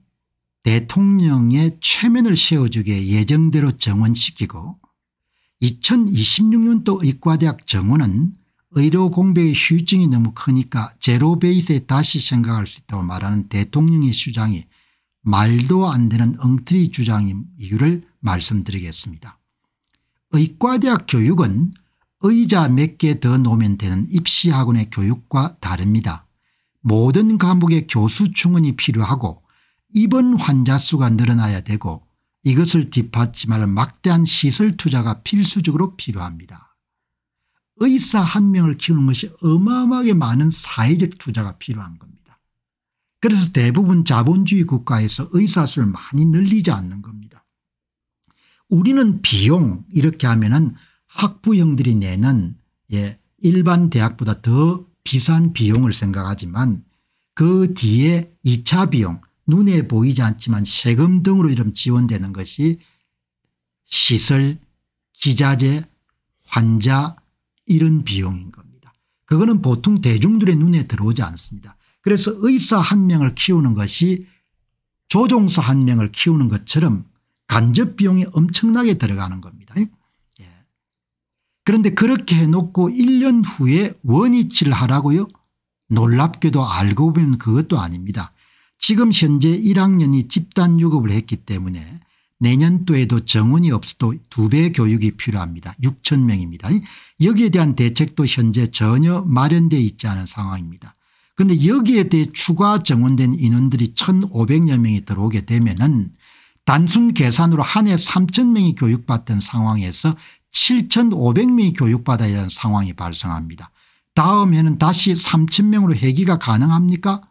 대통령의 최면을 세워주게 예정대로 정원시키고 2026년도 의과대학 정원은 의료 공백의 휴증이 너무 크니까 제로 베이스에 다시 생각할 수 있다고 말하는 대통령의 주장이 말도 안 되는 엉터리 주장인 이유를 말씀드리겠습니다. 의과대학 교육은 의자 몇 개 더 놓으면 되는 입시학원의 교육과 다릅니다. 모든 과목의 교수 충원이 필요하고 입원 환자 수가 늘어나야 되고 이것을 뒷받침할 막대한 시설 투자가 필수적으로 필요합니다. 의사 한 명을 키우는 것이 어마어마하게 많은 사회적 투자가 필요한 겁니다. 그래서 대부분 자본주의 국가에서 의사 수를 많이 늘리지 않는 겁니다. 우리는 비용 이렇게 하면 은 학부형들이 내는 예, 일반 대학보다 더 비싼 비용을 생각하지만 그 뒤에 2차 비용 눈에 보이지 않지만 세금 등으로 이름 지원되는 것이 시설, 기자재, 환자 이런 비용인 겁니다. 그거는 보통 대중들의 눈에 들어오지 않습니다. 그래서 의사 한 명을 키우는 것이 조종사 한 명을 키우는 것처럼 간접 비용이 엄청나게 들어가는 겁니다. 예. 그런데 그렇게 해놓고 1년 후에 원위치를 하라고요? 놀랍게도 알고 보면 그것도 아닙니다. 지금 현재 1학년이 집단 유급을 했기 때문에 내년도에도 정원이 없어도 두 배 교육이 필요합니다. 6천 명입니다. 여기에 대한 대책도 현재 전혀 마련되어 있지 않은 상황입니다. 그런데 여기에 대해 추가 정원된 인원들이 1,500여 명이 들어오게 되면은 단순 계산으로 한 해 3천 명이 교육받던 상황에서 7,500명이 교육받아야 하는 상황이 발생합니다. 다음 에는 다시 3천 명으로 회귀가 가능합니까?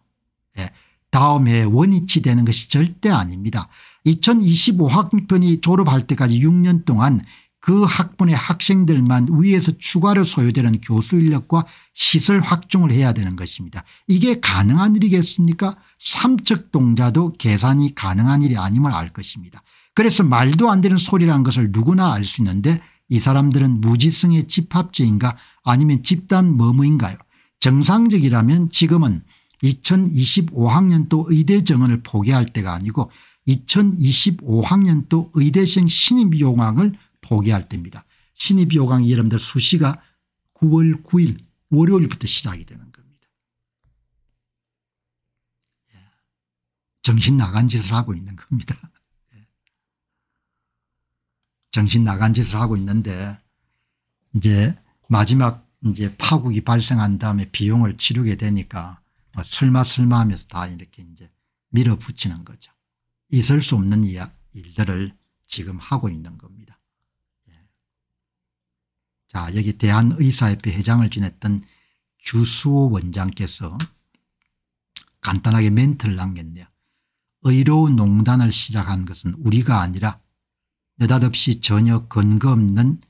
예. 다음에 원위치 되는 것이 절대 아닙니다. 2 0 2 5학년이 졸업할 때까지 6년 동안 그 학분의 학생들만 위에서 추가로 소요되는 교수 인력과 시설 확충을 해야 되는 것입니다. 이게 가능한 일이겠습니까 삼척 동자도 계산이 가능한 일이 아님을 알 것입니다. 그래서 말도 안 되는 소리라는 것을 누구나 알 수 있는데 이 사람들은 무지성의 집합제인가 아니면 집단 머무인가요 정상적이라면 지금은 2025학년도 의대 정원을 포기할 때가 아니고 2025학년도 의대생 신입 요강을 포기할 때입니다. 신입 요강이 여러분들 수시가 9월 9일 월요일부터 시작이 되는 겁니다. 예. 정신 나간 짓을 하고 있는 겁니다. 예. 정신 나간 짓을 하고 있는데 이제 마지막 이제 파국이 발생한 다음에 비용을 치르게 되니까 설마설마 뭐 하면서 다 이렇게 이제 밀어붙이는 거죠. 있을 수 없는 일들을 지금 하고 있는 겁니다. 예. 자 여기 대한의사협회 회장을 지냈던 주수호 원장께서 간단하게 멘트를 남겼네요. 의료 농단을 시작한 것은 우리가 아니라 느닷없이 전혀 근거 없는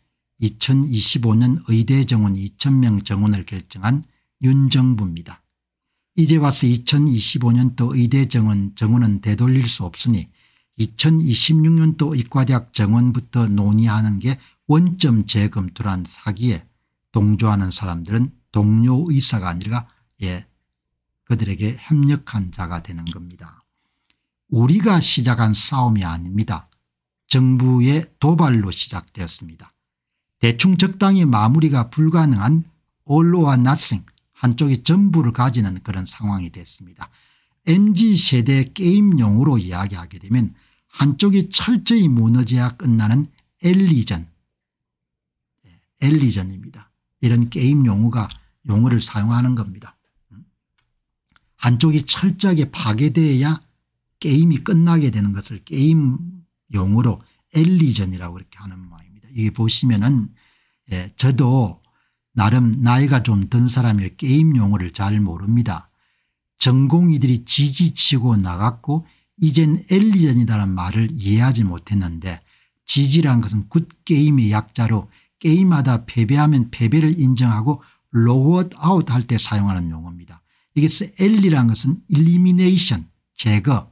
2025년 의대 정원 2,000명 정원을 결정한 윤 정부입니다. 이제 와서 2025년도 의대 정원 정원은 되돌릴 수 없으니 2026년도 의과대학 정원부터 논의하는 게 원점 재검토란 사기에 동조하는 사람들은 동료 의사가 아니라 예 그들에게 협력한 자가 되는 겁니다. 우리가 시작한 싸움이 아닙니다. 정부의 도발로 시작되었습니다. 대충 적당히 마무리가 불가능한 올로와 나싱 한쪽이 전부를 가지는 그런 상황이 됐습니다. MZ세대 게임용으로 이야기하게 되면 한쪽이 철저히 무너져야 끝나는 엘리전 예, 엘리전입니다. 이런 게임 용어가 용어를 사용하는 겁니다. 음. 한쪽이 철저하게 파괴되어야 게임이 끝나게 되는 것을 게임 용어로 엘리전이라고 이렇게 하는 모양입니다. 이게 보시면은 예, 저도 나름 나이가 좀 든 사람의 게임 용어를 잘 모릅니다. 전공이들이 지지치고 나갔고 이젠 엘리전이라는 말을 이해하지 못했는데 지지란 것은 굿게임의 약자로 게임마다 패배하면 패배를 인정하고 로그아웃 할 때 사용하는 용어입니다. 이게 서 엘리란 것은 일리미네이션 제거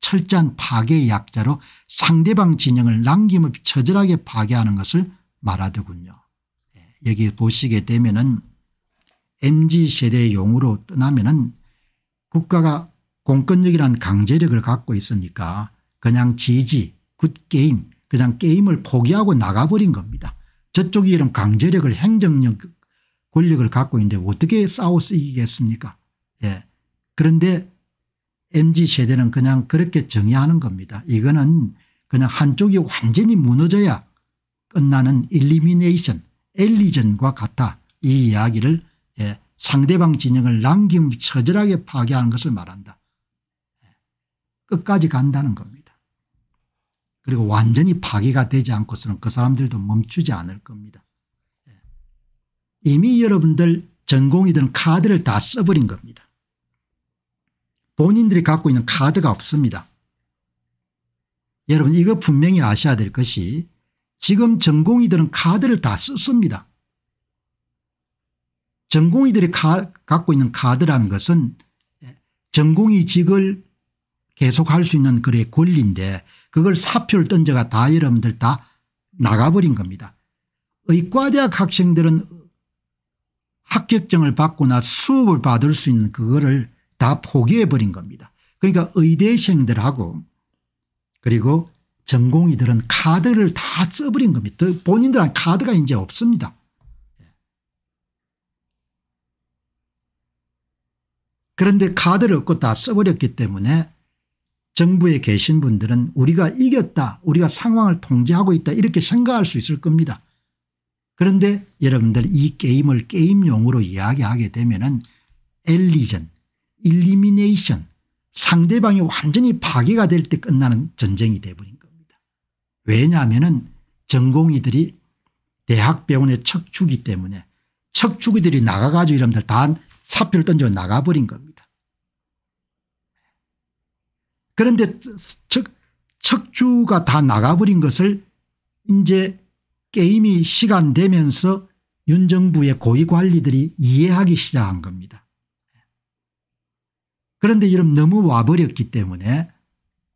철저한 파괴의 약자로 상대방 진영을 남김없이 처절하게 파괴하는 것을 말하더군요. 여기 보시게 되면은 MZ세대 용으로 떠나면은 국가가 공권력이란 강제력을 갖고 있으니까 그냥 지지 굿게임 그냥 게임을 포기하고 나가버린 겁니다. 저쪽이 이런 강제력을 행정력 권력을 갖고 있는데 어떻게 싸워서 이기겠습니까 예. 그런데 MZ세대는 그냥 그렇게 정의하는 겁니다. 이거는 그냥 한쪽이 완전히 무너져야 끝나는 일리미네이션 엘리전과 같다. 이 이야기를 예, 상대방 진영을 남김 처절하게 파괴하는 것을 말한다. 예, 끝까지 간다는 겁니다. 그리고 완전히 파괴가 되지 않고서는 그 사람들도 멈추지 않을 겁니다. 예, 이미 여러분들 전공이든 카드를 다 써버린 겁니다. 본인들이 갖고 있는 카드가 없습니다. 여러분 이거 분명히 아셔야 될 것이 지금 전공의들은 카드를 다 썼습니다. 전공의들이 가, 갖고 있는 카드라는 것은 전공의직을 계속할 수 있는 그의 권리인데 그걸 사표를 던져가 다 여러분들 다 나가버린 겁니다. 의과대학 학생들은 합격증을 받거나 수업을 받을 수 있는 그거를 다 포기해버린 겁니다. 그러니까 의대생들하고 그리고 전공의들은 카드를 다 써버린 겁니다. 본인들은 카드가 이제 없습니다. 그런데 카드를 얻고 다 써버렸기 때문에 정부에 계신 분들은 우리가 이겼다 우리가 상황을 통제하고 있다 이렇게 생각할 수 있을 겁니다. 그런데 여러분들 이 게임을 게임용으로 이야기하게 되면 은 엘리전, 일리미네이션 상대방이 완전히 파괴가 될 때 끝나는 전쟁이 돼버린 왜냐하면 전공의들이 대학병원의 척추기 때문에 척추기들이 나가가지고 이러면 다 사표를 던져 나가버린 겁니다. 그런데 척, 척추가 다 나가버린 것을 이제 게임이 시간되면서 윤 정부의 고위관리들이 이해하기 시작한 겁니다. 그런데 이런 너무 와버렸기 때문에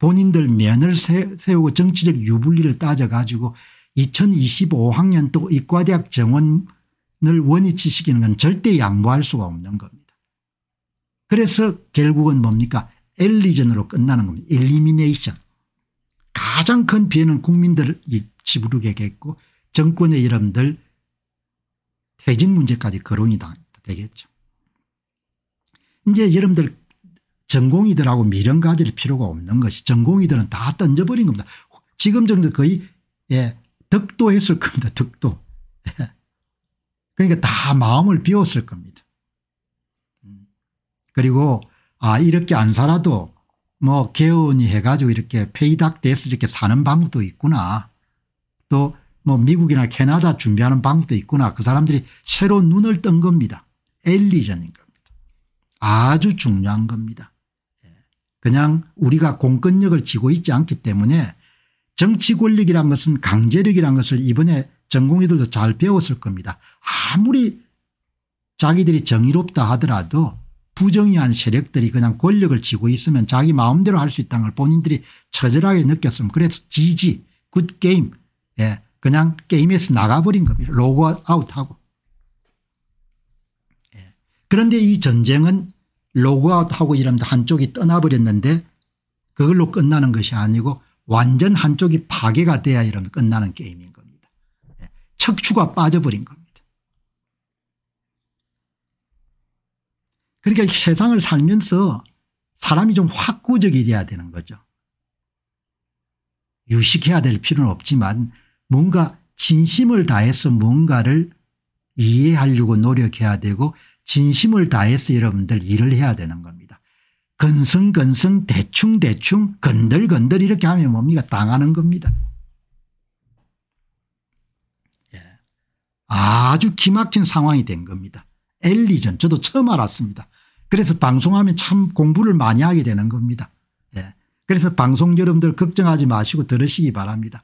본인들 면을 세우고 정치적 유불리를 따져가지고 2025학년 도 이과대학 정원을 원위치시키는 건 절대 양보할 수가 없는 겁니다. 그래서 결국은 뭡니까 엘리전으로 끝나는 겁니다. 엘리미네이션. 가장 큰 피해는 국민들 지부르겠고 정권의 이름들 퇴진 문제까지 거론이 되겠죠. 이제 여러분들 전공이들하고 미련 가질 필요가 없는 것이 전공이들은 다 던져버린 겁니다. 지금 정도 거의 예, 득도했을 겁니다. 득도 예. 그러니까 다 마음을 비웠을 겁니다. 음. 그리고 아 이렇게 안 살아도 뭐 개운히 해가지고 이렇게 페이닥 돼서 이렇게 사는 방법도 있구나. 또 뭐 미국이나 캐나다 준비하는 방법도 있구나. 그 사람들이 새로운 눈을 뜬 겁니다. 엘리전인 겁니다. 아주 중요한 겁니다. 그냥 우리가 공권력을 쥐고 있지 않기 때문에 정치 권력이란 것은 강제력이란 것을 이번에 전공의들도 잘 배웠을 겁니다. 아무리 자기들이 정의롭다 하더라도 부정의한 세력들이 그냥 권력을 쥐고 있으면 자기 마음대로 할 수 있다는 걸 본인들이 처절하게 느꼈으면 그래서 지지 굿게임 예 그냥 게임에서 나가버린 겁니다. 로그아웃하고. 예. 그런데 이 전쟁은 로그아웃하고 이러면서 한쪽이 떠나버렸는데 그걸로 끝나는 것이 아니고 완전 한쪽이 파괴가 돼야 이러면 끝나는 게임인 겁니다. 예, 척추가 빠져버린 겁니다. 그러니까 세상을 살면서 사람이 좀 확고적이 돼야 되는 거죠. 유식해야 될 필요는 없지만 뭔가 진심을 다해서 뭔가를 이해하려고 노력해야 되고 진심을 다해서 여러분들 일을 해야 되는 겁니다. 건성건성 대충대충 건들건들 이렇게 하면 뭡니까 당하는 겁니다. 예. 아주 기막힌 상황이 된 겁니다. 엘리전 저도 처음 알았습니다. 그래서 방송하면 참 공부를 많이 하게 되는 겁니다. 예. 그래서 방송 여러분들 걱정하지 마시고 들으시기 바랍니다.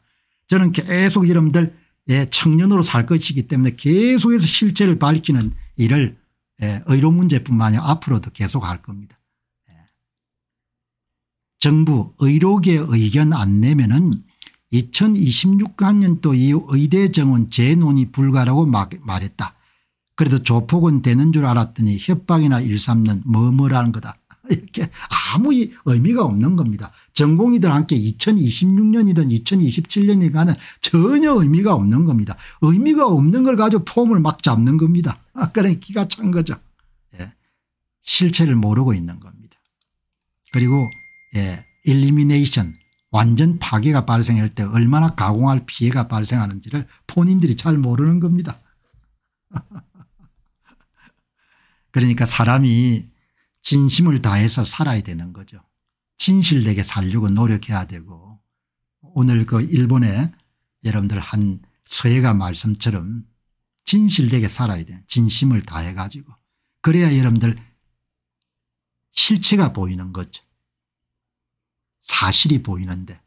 저는 계속 여러분들 예, 청년으로 살 것이기 때문에 계속해서 실체를 밝히는 일을 예, 의료 문제뿐만 아니라 앞으로도 계속 할 겁니다. 예. 정부 의료계 의견 안 내면은 2026학년도 이 의대 정원 재논의 불가라고 말했다. 그래도 조폭은 되는 줄 알았더니 협박이나 일삼는 뭐뭐라는 거다. 이렇게 아무 의미가 없는 겁니다. 전공이든 함께 2026년이든 2027년이 가는 전혀 의미가 없는 겁니다. 의미가 없는 걸 가지고 폼을 막 잡는 겁니다. 아, 까는 기가 찬 거죠. 예. 실체를 모르고 있는 겁니다. 그리고 예, 일리미네이션 완전 파괴가 발생할 때 얼마나 가공할 피해가 발생하는지를 본인들이 잘 모르는 겁니다. 그러니까 사람이 진심을 다해서 살아야 되는 거죠. 진실되게 살려고 노력해야 되고 오늘 그 일본의 여러분들 한 서예가 말씀처럼 진실되게 살아야 돼요. 진심을 다해 가지고 그래야 여러분들 실체가 보이는 거죠. 사실이 보이는데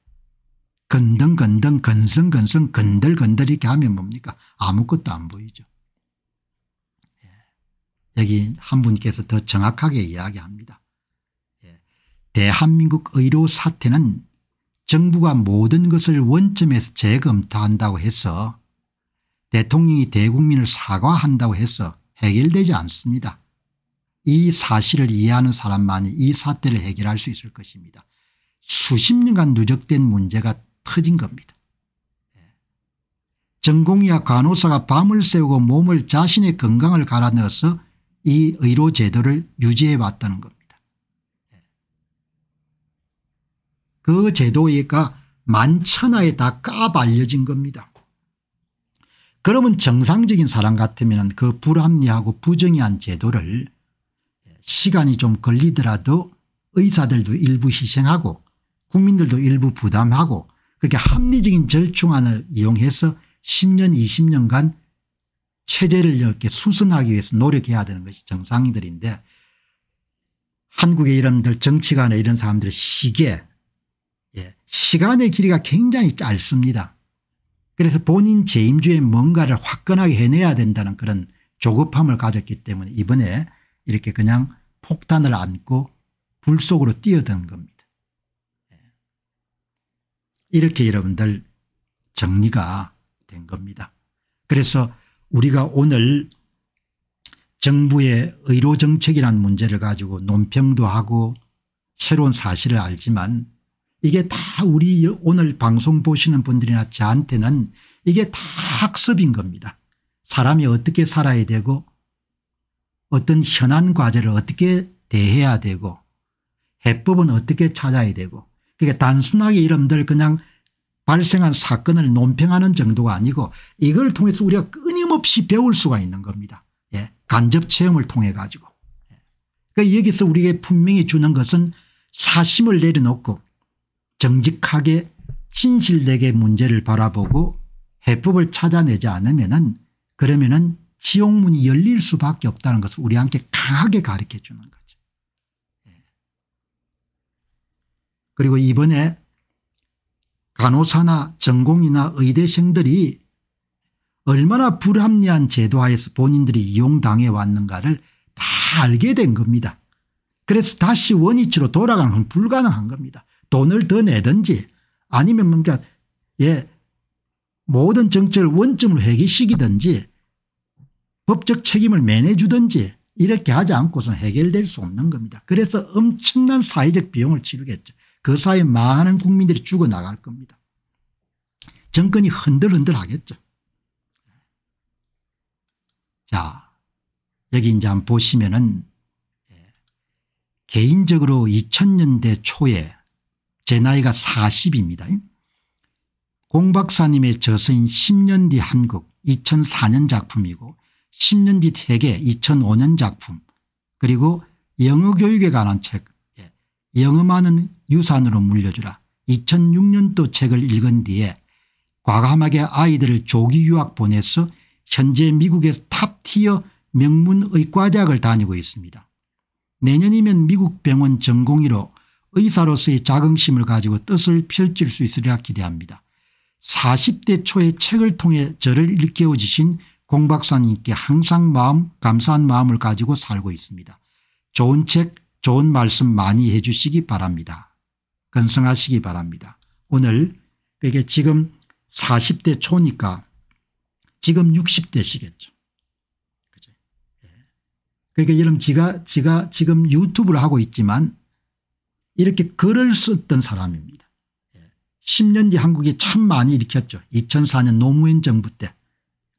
건덩건덩 건성건성 건들건들 이렇게 하면 뭡니까 아무것도 안 보이죠. 여기 한 분께서 더 정확하게 이야기합니다. 예. 대한민국 의료 사태는 정부가 모든 것을 원점에서 재검토한다고 해서 대통령이 대국민을 사과한다고 해서 해결되지 않습니다. 이 사실을 이해하는 사람만이 이 사태를 해결할 수 있을 것입니다. 수십 년간 누적된 문제가 터진 겁니다. 예. 전공의학 간호사가 밤을 새우고 몸을 자신의 건강을 갈아 넣어서 이 의료 제도를 유지해 왔다는 겁니다. 그 제도가 만천하에 다 까발려진 겁니다. 그러면 정상적인 사람 같으면 그 불합리하고 부정의한 제도를 시간이 좀 걸리더라도 의사들도 일부 희생하고 국민들도 일부 부담하고 그렇게 합리적인 절충안을 이용해서 10년 20년간 체제를 이렇게 수선하기 위해서 노력해야 되는 것이 정상들인데 한국의 이런 들 정치관의 이런 사람들의 시계 예, 시간의 길이가 굉장히 짧습니다. 그래서 본인 재임주의 뭔가를 화끈하게 해내야 된다는 그런 조급함을 가졌기 때문에 이번에 이렇게 그냥 폭탄을 안고 불 속으로 뛰어든 겁니다. 예. 이렇게 여러분들 정리가 된 겁니다. 그래서 우리가 오늘 정부의 의료정책이란 문제를 가지고 논평도 하고 새로운 사실을 알지만 이게 다 우리 오늘 방송 보시는 분들이나 저한테는 이게 다 학습인 겁니다. 사람이 어떻게 살아야 되고 어떤 현안 과제를 어떻게 대해야 되고 해법은 어떻게 찾아야 되고 그게 그러니까 단순하게 이름들 그냥 발생한 사건을 논평하는 정도가 아니고 이걸 통해서 우리가 끊임없이 배울 수가 있는 겁니다. 예. 간접 체험을 통해 가지고. 예. 그러니까 여기서 우리에게 분명히 주는 것은 사심을 내려놓고 정직하게 진실되게 문제를 바라보고 해법을 찾아내지 않으면은 그러면은 지옥문이 열릴 수밖에 없다는 것을 우리한테 강하게 가르쳐 주는 거죠. 예. 그리고 이번에 간호사나 전공이나 의대생들이 얼마나 불합리한 제도하에서 본인들이 이용당해 왔는가를 다 알게 된 겁니다. 그래서 다시 원위치로 돌아가는 건 불가능한 겁니다. 돈을 더 내든지 아니면 뭔가 뭐 예 모든 정책을 원점으로 해결시키든지 법적 책임을 매내주든지 이렇게 하지 않고서는 해결될 수 없는 겁니다. 그래서 엄청난 사회적 비용을 치르겠죠. 그 사이 많은 국민들이 죽어나갈 겁니다. 정권이 흔들흔들 하겠죠. 자, 여기 이제 한번 보시면은 예, 개인적으로 2000년대 초에 제 나이가 40입니다. 공 박사님의 저서인 10년 뒤 한국 2004년 작품이고 10년 뒤 세계 2005년 작품 그리고 영어 교육에 관한 책 예, 영어만은 유산으로 물려주라 2006년도 책을 읽은 뒤에 과감하게 아이들을 조기 유학 보내서 현재 미국에서 탑티어 명문 의과대학을 다니고 있습니다. 내년이면 미국 병원 전공의로 의사로서의 자긍심을 가지고 뜻을 펼칠 수 있으리라 기대합니다. 40대 초의 책을 통해 저를 일깨워 주신 공 박사님께 항상 마음 감사한 마음을 가지고 살고 있습니다. 좋은 책 좋은 말씀 많이 해 주시기 바랍니다. 건성하시기 바랍니다. 오늘 그게 지금 40대 초니까 지금 60대시겠죠. 그죠. 예. 그러니까 여러분 지가, 지가 지금 유튜브를 하고 있지만 이렇게 글을 썼던 사람입니다. 10년 예. 뒤 한국이 참 많이 일으켰죠. 2004년 노무현 정부 때.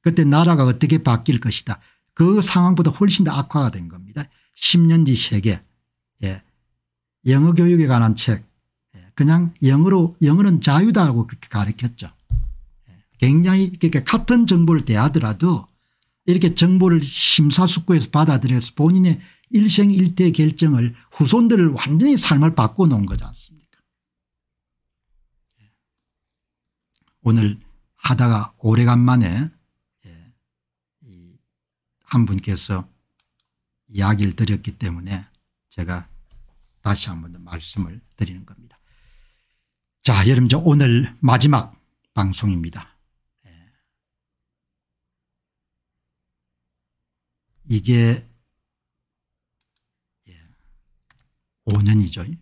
그때 나라가 어떻게 바뀔 것이다. 그 상황보다 훨씬 더 악화가 된 겁니다. 10년 뒤 세계. 예. 영어 교육에 관한 책. 예. 그냥 영어로 영어는 자유다라고 그렇게 가르쳤죠. 굉장히 그러니까 같은 정보를 대하더라도 이렇게 정보를 심사숙고해서 받아들여서 본인의 일생일대 의 결정을 후손들을 완전히 삶을 바꿔놓은 거지 않습니까 예. 오늘 하다가 오래간만에 예, 한 분께서 이야기를 드렸기 때문에 제가 다시 한번 말씀을 드리는 겁니다. 자 여러분 저 오늘 마지막 방송입니다. 이게 5년이죠. 예,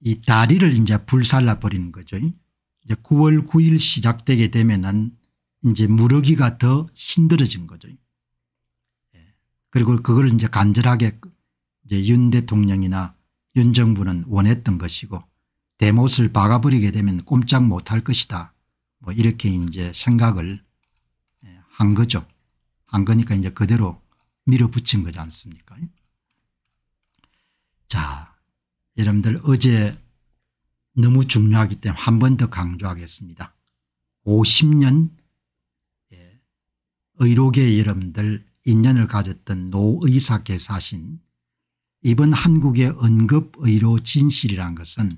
이 다리를 이제 불살라 버리는 거죠. 이제 9월 9일 시작되게 되면은 이제 무르기가 더 힘들어진 거죠. 예, 그리고 그걸 이제 간절하게 이제 윤 대통령이나 윤 정부는 원했던 것이고 대못을 박아버리게 되면 꼼짝 못할 것이다. 뭐 이렇게 이제 생각을 예, 한 거죠. 한 거니까 이제 그대로 밀어붙인 거지 않습니까? 자, 여러분들 어제 너무 중요하기 때문에 한 번 더 강조하겠습니다. 50년 예, 의료계 여러분들 인연을 가졌던 노의사께서 하신 이번 한국의 언급의료진실이라는 것은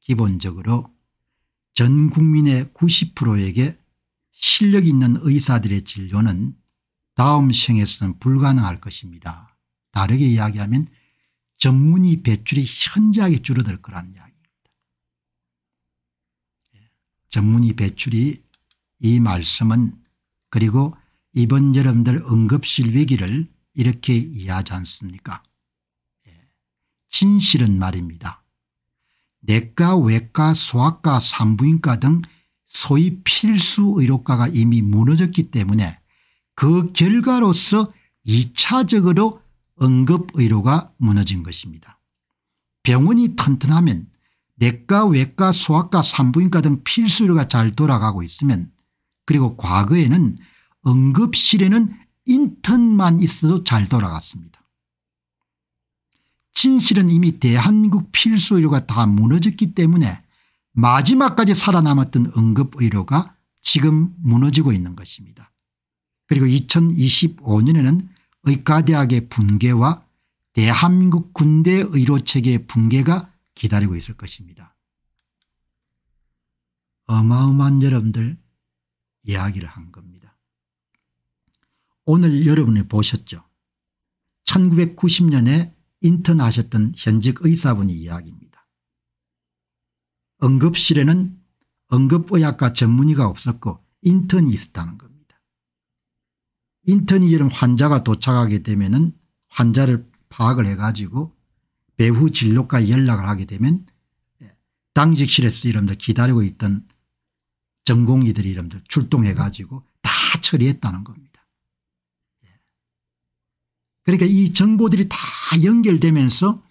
기본적으로 전 국민의 90%에게 실력 있는 의사들의 진료는 다음 생에서는 불가능할 것입니다. 다르게 이야기하면 전문의 배출이 현저하게 줄어들 거란 이야기입니다. 예, 전문의 배출이 이 말씀은 그리고 이번 여러분들 응급실 위기를 이렇게 이해하지 않습니까 예, 진실은 말입니다. 내과 외과 소아과 산부인과 등 소위 필수 의료과가 이미 무너졌기 때문에 그 결과로서 2차적으로 응급의료가 무너진 것입니다. 병원이 튼튼하면 내과 외과 소아과 산부인과 등 필수의료가 잘 돌아가고 있으면 그리고 과거에는 응급실에는 인턴만 있어도 잘 돌아갔습니다. 진실은 이미 대한민국 필수의료가 다 무너졌기 때문에 마지막까지 살아남았던 응급의료가 지금 무너지고 있는 것입니다. 그리고 2025년에는 의과대학의 붕괴와 대한민국 군대 의료체계의 붕괴가 기다리고 있을 것입니다. 어마어마한 여러분들 이야기를 한 겁니다. 오늘 여러분이 보셨죠. 1990년에 인턴하셨던 현직 의사분이 이야기입니다. 응급실에는 응급의학과 전문의가 없었고 인턴이 있었다는 겁니다. 인턴이 이런 환자가 도착하게 되면 은 환자를 파악을 해가지고 배후 진료과 연락을 하게 되면 예, 당직실에서 이름들 기다리고 있던 전공의들이 이름들 출동해 가지고 다 처리했다는 겁니다. 그러니까 이 정보들이 다 연결되면서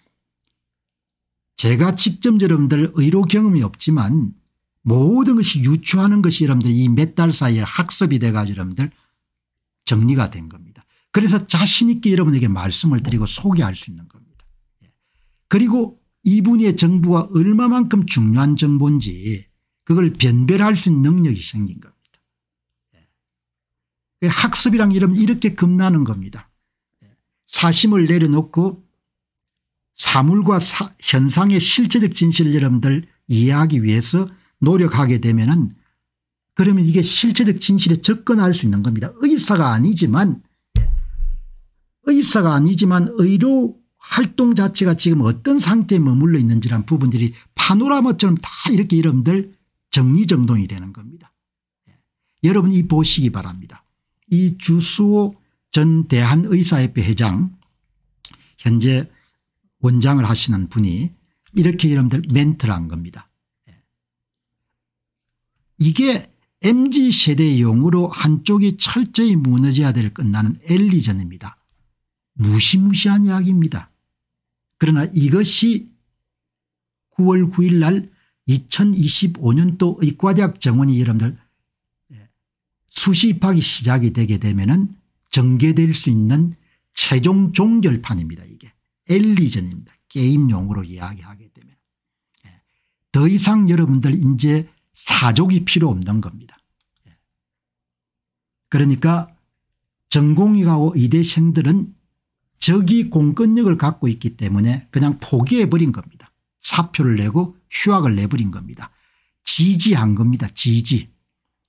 제가 직접 여러분들 의료 경험이 없지만 모든 것이 유추하는 것이 여러분들 이 몇 달 사이에 학습이 돼가지고 여러분들 정리가 된 겁니다. 그래서 자신 있게 여러분에게 말씀을 드리고 소개할 수 있는 겁니다. 예. 그리고 이분의 정보가 얼마만큼 중요한 정보인지 그걸 변별할 수 있는 능력이 생긴 겁니다. 예. 그 학습이랑 이러면 이렇게 겁나는 겁니다. 사심을 내려놓고 사물과 사, 현상의 실제적 진실을 여러분들 이해하기 위해서 노력하게 되면은 그러면 이게 실제적 진실에 접근할 수 있는 겁니다. 의사가 아니지만 예. 의사가 아니지만 의료 활동 자체가 지금 어떤 상태에 머물러 있는지란 부분들이 파노라마처럼 다 이렇게 여러분들 정리정돈이 되는 겁니다. 예. 여러분 이 보시기 바랍니다. 이 주수호 전 대한의사협회 회장 현재 원장을 하시는 분이 이렇게 여러분들 멘트를 한 겁니다. 예. 이게 MZ세대용으로 한쪽이 철저히 무너져야 될 끝나는 엘리전입니다. 무시무시한 이야기입니다. 그러나 이것이 9월 9일 날 2025년도 의과대학 정원이 여러분들 예, 수시 입학이 시작이 되게 되면 은 전개될 수 있는 최종 종결판입니다. 이게 엘리전입니다. 게임 용어로 이야기하게 되면. 예. 더 이상 여러분들 이제 사족이 필요 없는 겁니다. 예. 그러니까 전공의하고 의대생들은 적이 공권력을 갖고 있기 때문에 그냥 포기해버린 겁니다. 사표를 내고 휴학을 내버린 겁니다. 지지한 겁니다. 지지.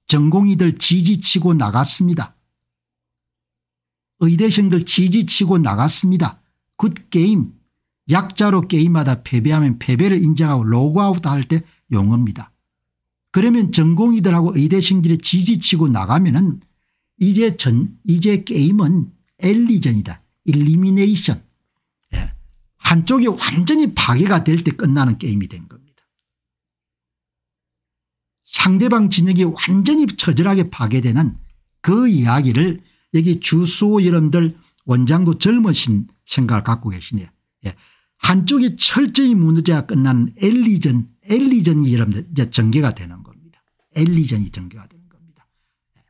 전공의들 지지치고 나갔습니다. 의대생들 지지치고 나갔습니다. 굿게임 약자로 게임마다 패배하면 패배를 인정하고 로그아웃 할 때 용어입니다. 그러면 전공이들하고 의대생들이 지지치고 나가면 은 이제 전 이제 게임은 엘리전이다. 일리미네이션. 예. 한쪽이 완전히 파괴가 될 때 끝나는 게임이 된 겁니다. 상대방 진영이 완전히 처절하게 파괴되는 그 이야기를 여기 주수호 여러분들 원장도 젊으신 생각을 갖고 계시네요. 예. 한쪽이 철저히 문제가 끝난 엘리전 엘리전이 여러분들 이제 전개가 되는 겁니다. 엘리전이 전개가 되는 겁니다. 예.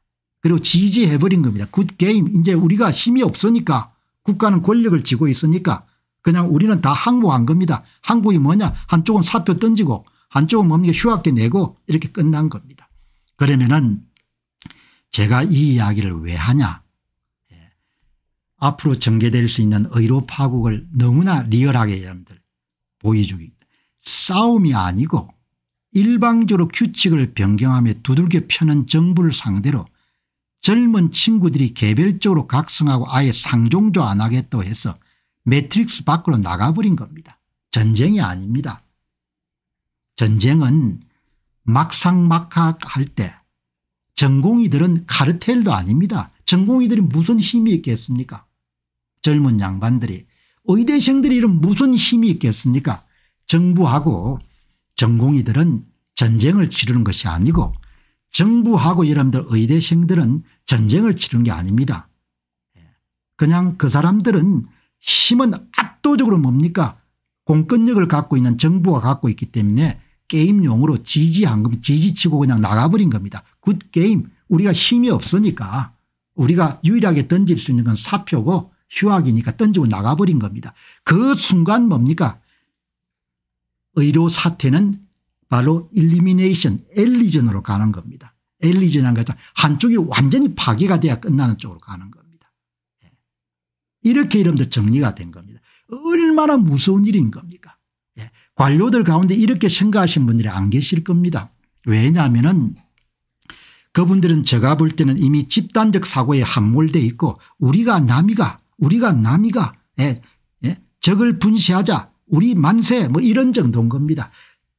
그리고 지지해버린 겁니다. 굿게임 이제 우리가 힘이 없으니까 국가는 권력을 쥐고 있으니까 그냥 우리는 다 항복한 겁니다. 항복이 뭐냐 한쪽은 사표 던지고 한쪽은 뭡니까 뭐 휴학계 내고 이렇게 끝난 겁니다. 그러면은 제가 이 이야기를 왜 하냐 앞으로 전개될 수 있는 의료 파국을 너무나 리얼하게 여러분들 보여주기 싸움이 아니고 일방적으로 규칙을 변경하며 두들겨 펴는 정부를 상대로 젊은 친구들이 개별적으로 각성하고 아예 상종조 안 하겠다고 해서 매트릭스 밖으로 나가버린 겁니다. 전쟁이 아닙니다. 전쟁은 막상막하할 때 전공의들은 카르텔도 아닙니다. 전공의들이 무슨 힘이 있겠습니까 젊은 양반들이 의대생들이 이런 무슨 힘이 있겠습니까 정부하고 전공의들은 전쟁을 치르는 것이 아니고 정부하고 여러분들 의대생들은 전쟁을 치르는 게 아닙니다. 예. 그냥 그 사람들은 힘은 압도적으로 뭡니까 공권력을 갖고 있는 정부가 갖고 있기 때문에 게임용으로 지지한 겁니다. 지지치고 그냥 나가버린 겁니다. 굿게임 우리가 힘이 없으니까 우리가 유일하게 던질 수 있는 건 사표고 휴학이니까 던지고 나가버린 겁니다. 그 순간 뭡니까 의료 사태는 바로 일리미네이션 엘리전으로 가는 겁니다. 엘리전한 거죠. 한쪽이 완전히 파괴가 돼야 끝나는 쪽으로 가는 겁니다. 예. 이렇게 여러분들 정리가 된 겁니다. 얼마나 무서운 일인 겁니까 예. 관료들 가운데 이렇게 생각하신 분들이 안 계실 겁니다. 왜냐하면 그분들은 제가 볼 때는 이미 집단적 사고에 함몰되어 있고 우리가 남이가 우리가 남이가 예, 예, 적을 분시하자 우리 만세 뭐 이런 정도인 겁니다.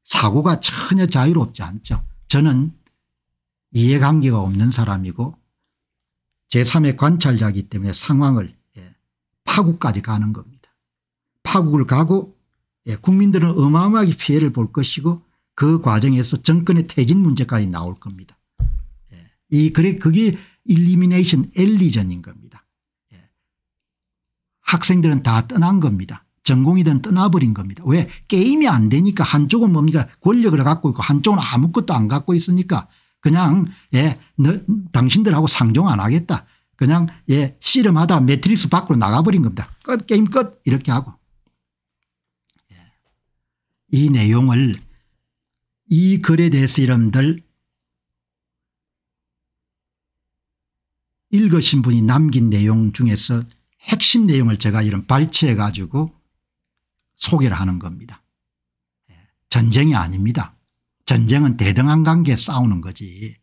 사고가 전혀 자유롭지 않죠. 저는 이해관계가 없는 사람이고 제3의 관찰자이기 때문에 상황을 예, 파국까지 가는 겁니다. 파국을 가고 예, 국민들은 어마어마하게 피해를 볼 것이고 그 과정에서 정권의 퇴진 문제까지 나올 겁니다. 예, 이 그래 그게 일리미네이션 엘리전인 겁니다. 학생들은 다 떠난 겁니다. 전공이든 떠나버린 겁니다. 왜 게임이 안 되니까 한쪽은 뭡니까 권력을 갖고 있고 한쪽은 아무것도 안 갖고 있으니까 그냥 예 너, 당신들하고 상종 안 하겠다. 그냥 예 씨름하다 매트릭스 밖으로 나가버린 겁니다. 끝 게임 끝 이렇게 하고 예. 이 내용을 이 글에 대해서 여러분들 읽으신 분이 남긴 내용 중에서 핵심 내용을 제가 이런 발췌해 가지고 소개를 하는 겁니다. 예, 전쟁이 아닙니다. 전쟁은 대등한 관계에 싸우는 거지.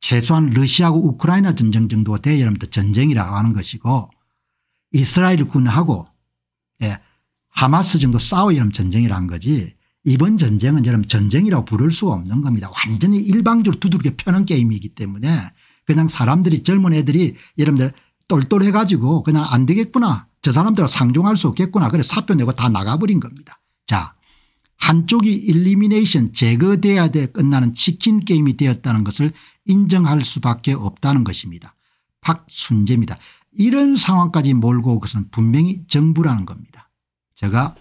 최소한 러시아하고 우크라이나 전쟁 정도가 돼야 여러분들 전쟁이라고 하는 것이고 이스라엘 군하고 예, 하마스 정도 싸워야 여러분 전쟁이라는 거지 이번 전쟁은 여러분 전쟁이라고 부를 수가 없는 겁니다. 완전히 일방적으로 두들겨 펴는 게임이기 때문에 그냥 사람들이 젊은 애들이 여러분들 똘똘해가지고 그냥 안 되겠구나. 저사람들은 상종할 수 없겠구나. 그래 사표 내고 다 나가버린 겁니다. 자 한쪽이 일리미네이션 제거돼야 돼 끝나는 치킨 게임이 되었다는 것을 인정할 수밖에 없다는 것입니다. 박순재입니다. 이런 상황까지 몰고 온 것은 분명히 정부라는 겁니다. 제가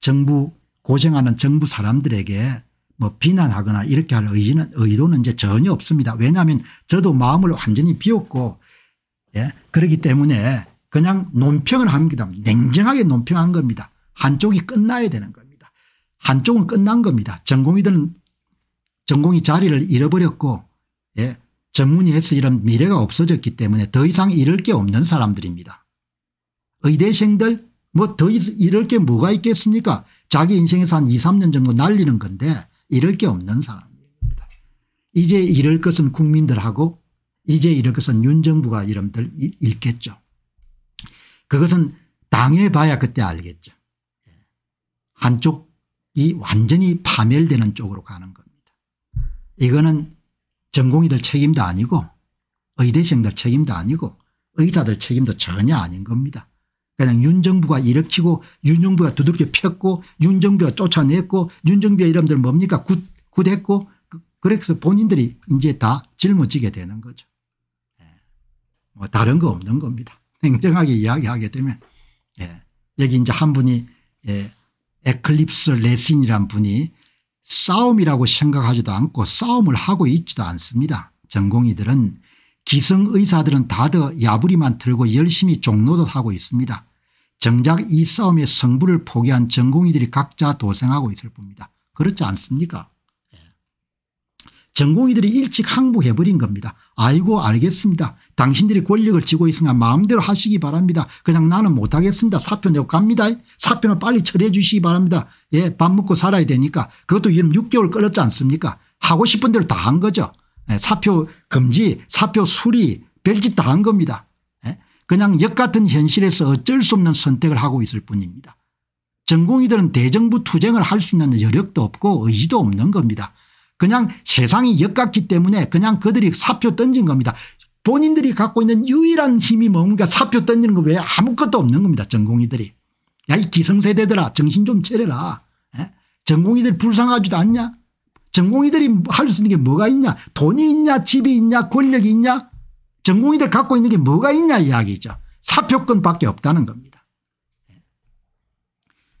정부 고생하는 정부 사람들에게 뭐 비난하거나 이렇게 할 의지는 의도는 이제 전혀 없습니다. 왜냐하면 저도 마음을 완전히 비웠고 예. 그렇기 때문에 그냥 논평을 합니다. 냉정하게 논평한 겁니다. 한쪽이 끝나야 되는 겁니다. 한쪽은 끝난 겁니다. 전공이들은 전공이 자리를 잃어버렸고 예. 전문의에서 이런 미래가 없어졌기 때문에 더 이상 잃을 게 없는 사람들입니다. 의대생들 뭐 더 잃을 게 뭐가 있겠습니까 자기 인생에서 한 2, 3년 정도 날리는 건데 잃을 게 없는 사람입니다. 이제 잃을 것은 국민들하고 이제 이렇게 윤정부가 여러분들 읽겠죠. 그것은 당해봐야 그때 알겠죠. 예. 한쪽이 완전히 파멸되는 쪽으로 가는 겁니다. 이거는 전공의들 책임도 아니고 의대생들 책임도 아니고 의사들 책임도 전혀 아닌 겁니다. 그냥 윤정부가 일으키고 윤정부가 두들겨 폈고 윤정부가 쫓아냈고 윤정부의 이름들 뭡니까 굿, 굿했고 그, 그래서 본인들이 이제 다 짊어지게 되는 거죠. 뭐 다른 거 없는 겁니다. 냉정하게 이야기하게 되면 예. 여기 이제 한 분이 예. 에클립스 레신이란 분이 싸움이라고 생각하지도 않고 싸움을 하고 있지도 않습니다. 전공의들은 기성의사들은 다들 야부리만 들고 열심히 종로듯 하고 있습니다. 정작 이 싸움의 성부를 포기한 전공의들이 각자 도생하고 있을 겁니다. 그렇지 않습니까? 예. 전공의들이 일찍 항복해버린 겁니다. 아이고 알겠습니다. 당신들이 권력을 쥐고 있으니까 마음대로 하시기 바랍니다. 그냥 나는 못하겠습니다. 사표 내고 갑니다. 사표는 빨리 처리해 주시기 바랍니다. 예, 밥 먹고 살아야 되니까 그것도 지금 6개월 끌었지 않습니까 하고 싶은 대로 다 한 거죠. 예, 사표 금지 사표 수리 별짓 다 한 겁니다. 예, 그냥 역같은 현실에서 어쩔 수 없는 선택을 하고 있을 뿐입니다. 전공의들은 대정부 투쟁을 할 수 있는 여력도 없고 의지도 없는 겁니다. 그냥 세상이 역같기 때문에 그냥 그들이 사표 던진 겁니다. 본인들이 갖고 있는 유일한 힘이 뭡니까 사표 던지는 거 외에 아무것도 없는 겁니다 전공이들이. 야이 기성세대들아 정신 좀 차려라. 에? 예? 전공이들 불쌍하지도 않냐 전공이들이 할 수 있는 게 뭐가 있냐 돈이 있냐 집이 있냐 권력이 있냐 전공이들 갖고 있는 게 뭐가 있냐 이야기죠. 사표권밖에 없다는 겁니다. 예?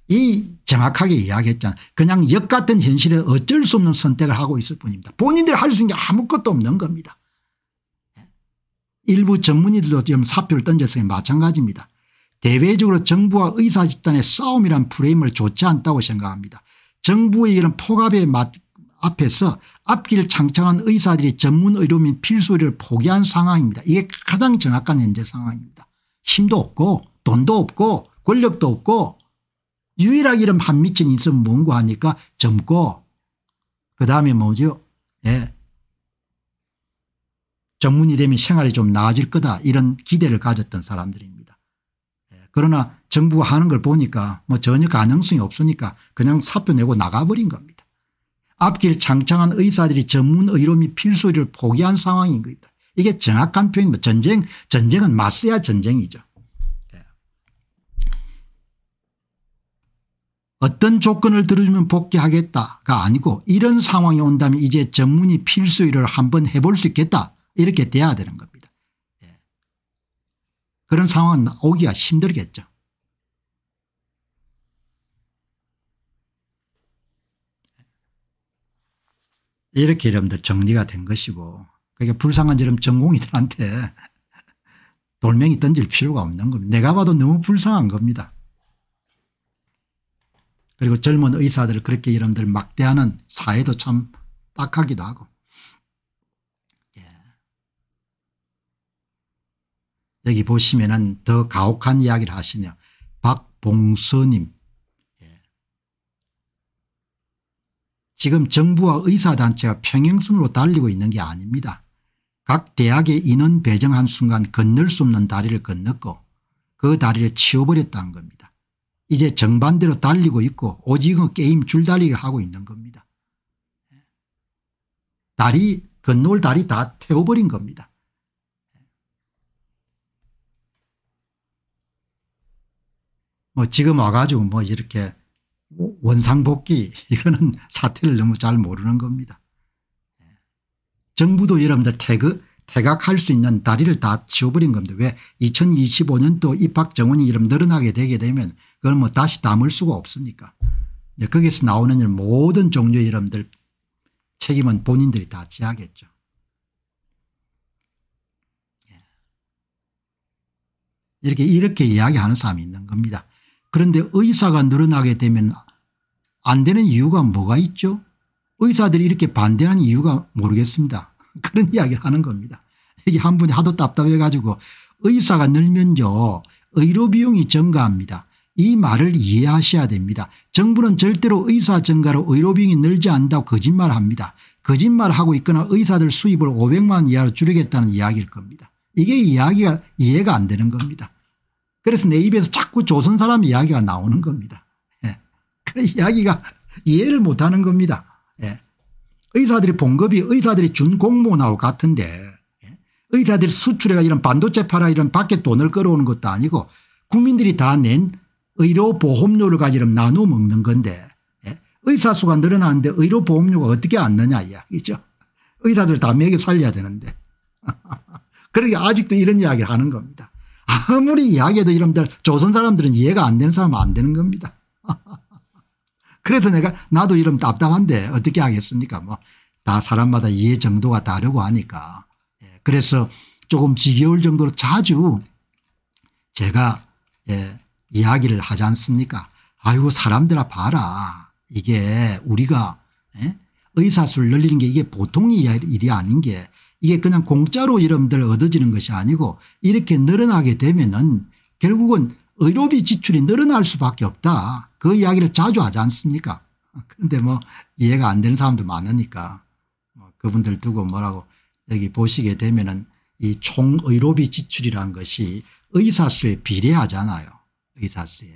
이 정확하게 이야기했잖아. 그냥 역 같은 현실에 어쩔 수 없는 선택을 하고 있을 뿐입니다. 본인들이 할 수 있는 게 아무것도 없는 겁니다. 일부 전문의들도 지금 사표를 던져서 마찬가지입니다. 대외적으로 정부와 의사 집단의 싸움이란 프레임을 좋지 않다고 생각합니다. 정부의 이런 폭압에 앞에서 앞길 창창한 의사들이 전문 의료 및 필수 의료를 포기한 상황입니다. 이게 가장 정확한 현재 상황입니다. 힘도 없고 돈도 없고 권력도 없고 유일하게 이런 한미천 인성 뭔고 하니까 젊고 그다음에 뭐죠 예. 전문이 되면 생활이 좀 나아질 거다 이런 기대를 가졌던 사람들입니다. 예. 그러나 정부가 하는 걸 보니까 뭐 전혀 가능성이 없으니까 그냥 사표 내고 나가버린 겁니다. 앞길 창창한 의사들이 전문 의료 및 필수를 포기한 상황인 겁니다. 이게 정확한 표현입니다. 전쟁, 전쟁은 맞서야 전쟁이죠. 어떤 조건을 들어주면 복귀하겠다가 아니고 이런 상황이 온다면 이제 전문의 필수 일을 한번 해볼 수 있겠다 이렇게 돼야 되는 겁니다. 예. 그런 상황은 오기가 힘들겠죠. 이렇게 여러분들 정리가 된 것이고 그게 불쌍한 저런 전공이들한테 돌멩이 던질 필요가 없는 겁니다. 내가 봐도 너무 불쌍한 겁니다. 그리고 젊은 의사들을 그렇게 여러분들 막대하는 사회도 참 딱하기도 하고. 예. 여기 보시면은 더 가혹한 이야기를 하시네요. 박봉서님. 예. 지금 정부와 의사단체가 평행선으로 달리고 있는 게 아닙니다. 각 대학의 인원 배정한 순간 건널 수 없는 다리를 건넜고 그 다리를 치워버렸다는 겁니다. 이제 정반대로 달리고 있고 오징어 게임 줄다리를 하고 있는 겁니다. 다리 건널 다리 다 태워버린 겁니다. 뭐 지금 와가지고 뭐 이렇게 원상복귀 이거는 사태를 너무 잘 모르는 겁니다. 정부도 여러분들 태그 태각할 수 있는 다리를 다 지워버린 겁니다. 왜 2025년도 입학 정원이 이름 늘어나게 되게 되면 그걸 뭐 다시 담을 수가 없으니까. 이제 거기서 나오는 모든 종류의 이름들 책임은 본인들이 다 지하겠죠. 예. 이렇게 이렇게 이야기하는 사람이 있는 겁니다. 그런데 의사가 늘어나게 되면 안 되는 이유가 뭐가 있죠? 의사들이 이렇게 반대하는 이유가 모르겠습니다. 그런 이야기를 하는 겁니다. 이게 한 분이 하도 답답해 가지고 의사가 늘면요 의료 비용이 증가합니다. 이 말을 이해하셔야 됩니다. 정부는 절대로 의사 증가로 의료비용이 늘지 않다고 거짓말합니다. 거짓말하고 있거나 의사들 수입을 500만 이하로 줄이겠다는 이야기일 겁니다. 이게 이야기가 이해가 안 되는 겁니다. 그래서 내 입에서 자꾸 조선 사람 이야기가 나오는 겁니다. 예. 그 이야기가 이해를 못하는 겁니다. 예. 의사들이 봉급이 의사들이 준 공무원하고 같은데 예. 의사들이 수출해가 이런 반도체 팔아 이런 밖에 돈을 끌어오는 것도 아니고 국민들이 다낸 의료보험료를 가지고 나눠 먹는 건데 예? 의사수가 늘어나는데 의료보험료가 어떻게 안 느냐 이야기죠. 의사들 다 먹여 살려야 되는데. 그러게 아직도 이런 이야기를 하는 겁니다. 아무리 이야기해도 이런들 조선 사람들은 이해가 안 되는 사람은 안 되는 겁니다. 그래서 내가 나도 이름 답답한데 어떻게 하겠습니까 뭐 다 사람마다 이해 정도가 다르고 하니까 예, 그래서 조금 지겨울 정도로 자주 제가 예 이야기를 하지 않습니까 아이고 사람들아 봐라 이게 우리가 에? 예? 의사술 늘리는 게 이게 보통 일이 아닌 게 이게 그냥 공짜로 이름들 얻어지는 것이 아니고 이렇게 늘어나게 되면은 결국은 의료비 지출이 늘어날 수밖에 없다. 그 이야기를 자주 하지 않습니까 그런데 뭐 이해가 안 되는 사람도 많으니까 뭐 그분들 두고 뭐라고 여기 보시게 되면은 이 총의료비 지출이라는 것이 의사수에 비례하잖아요. 의사수에요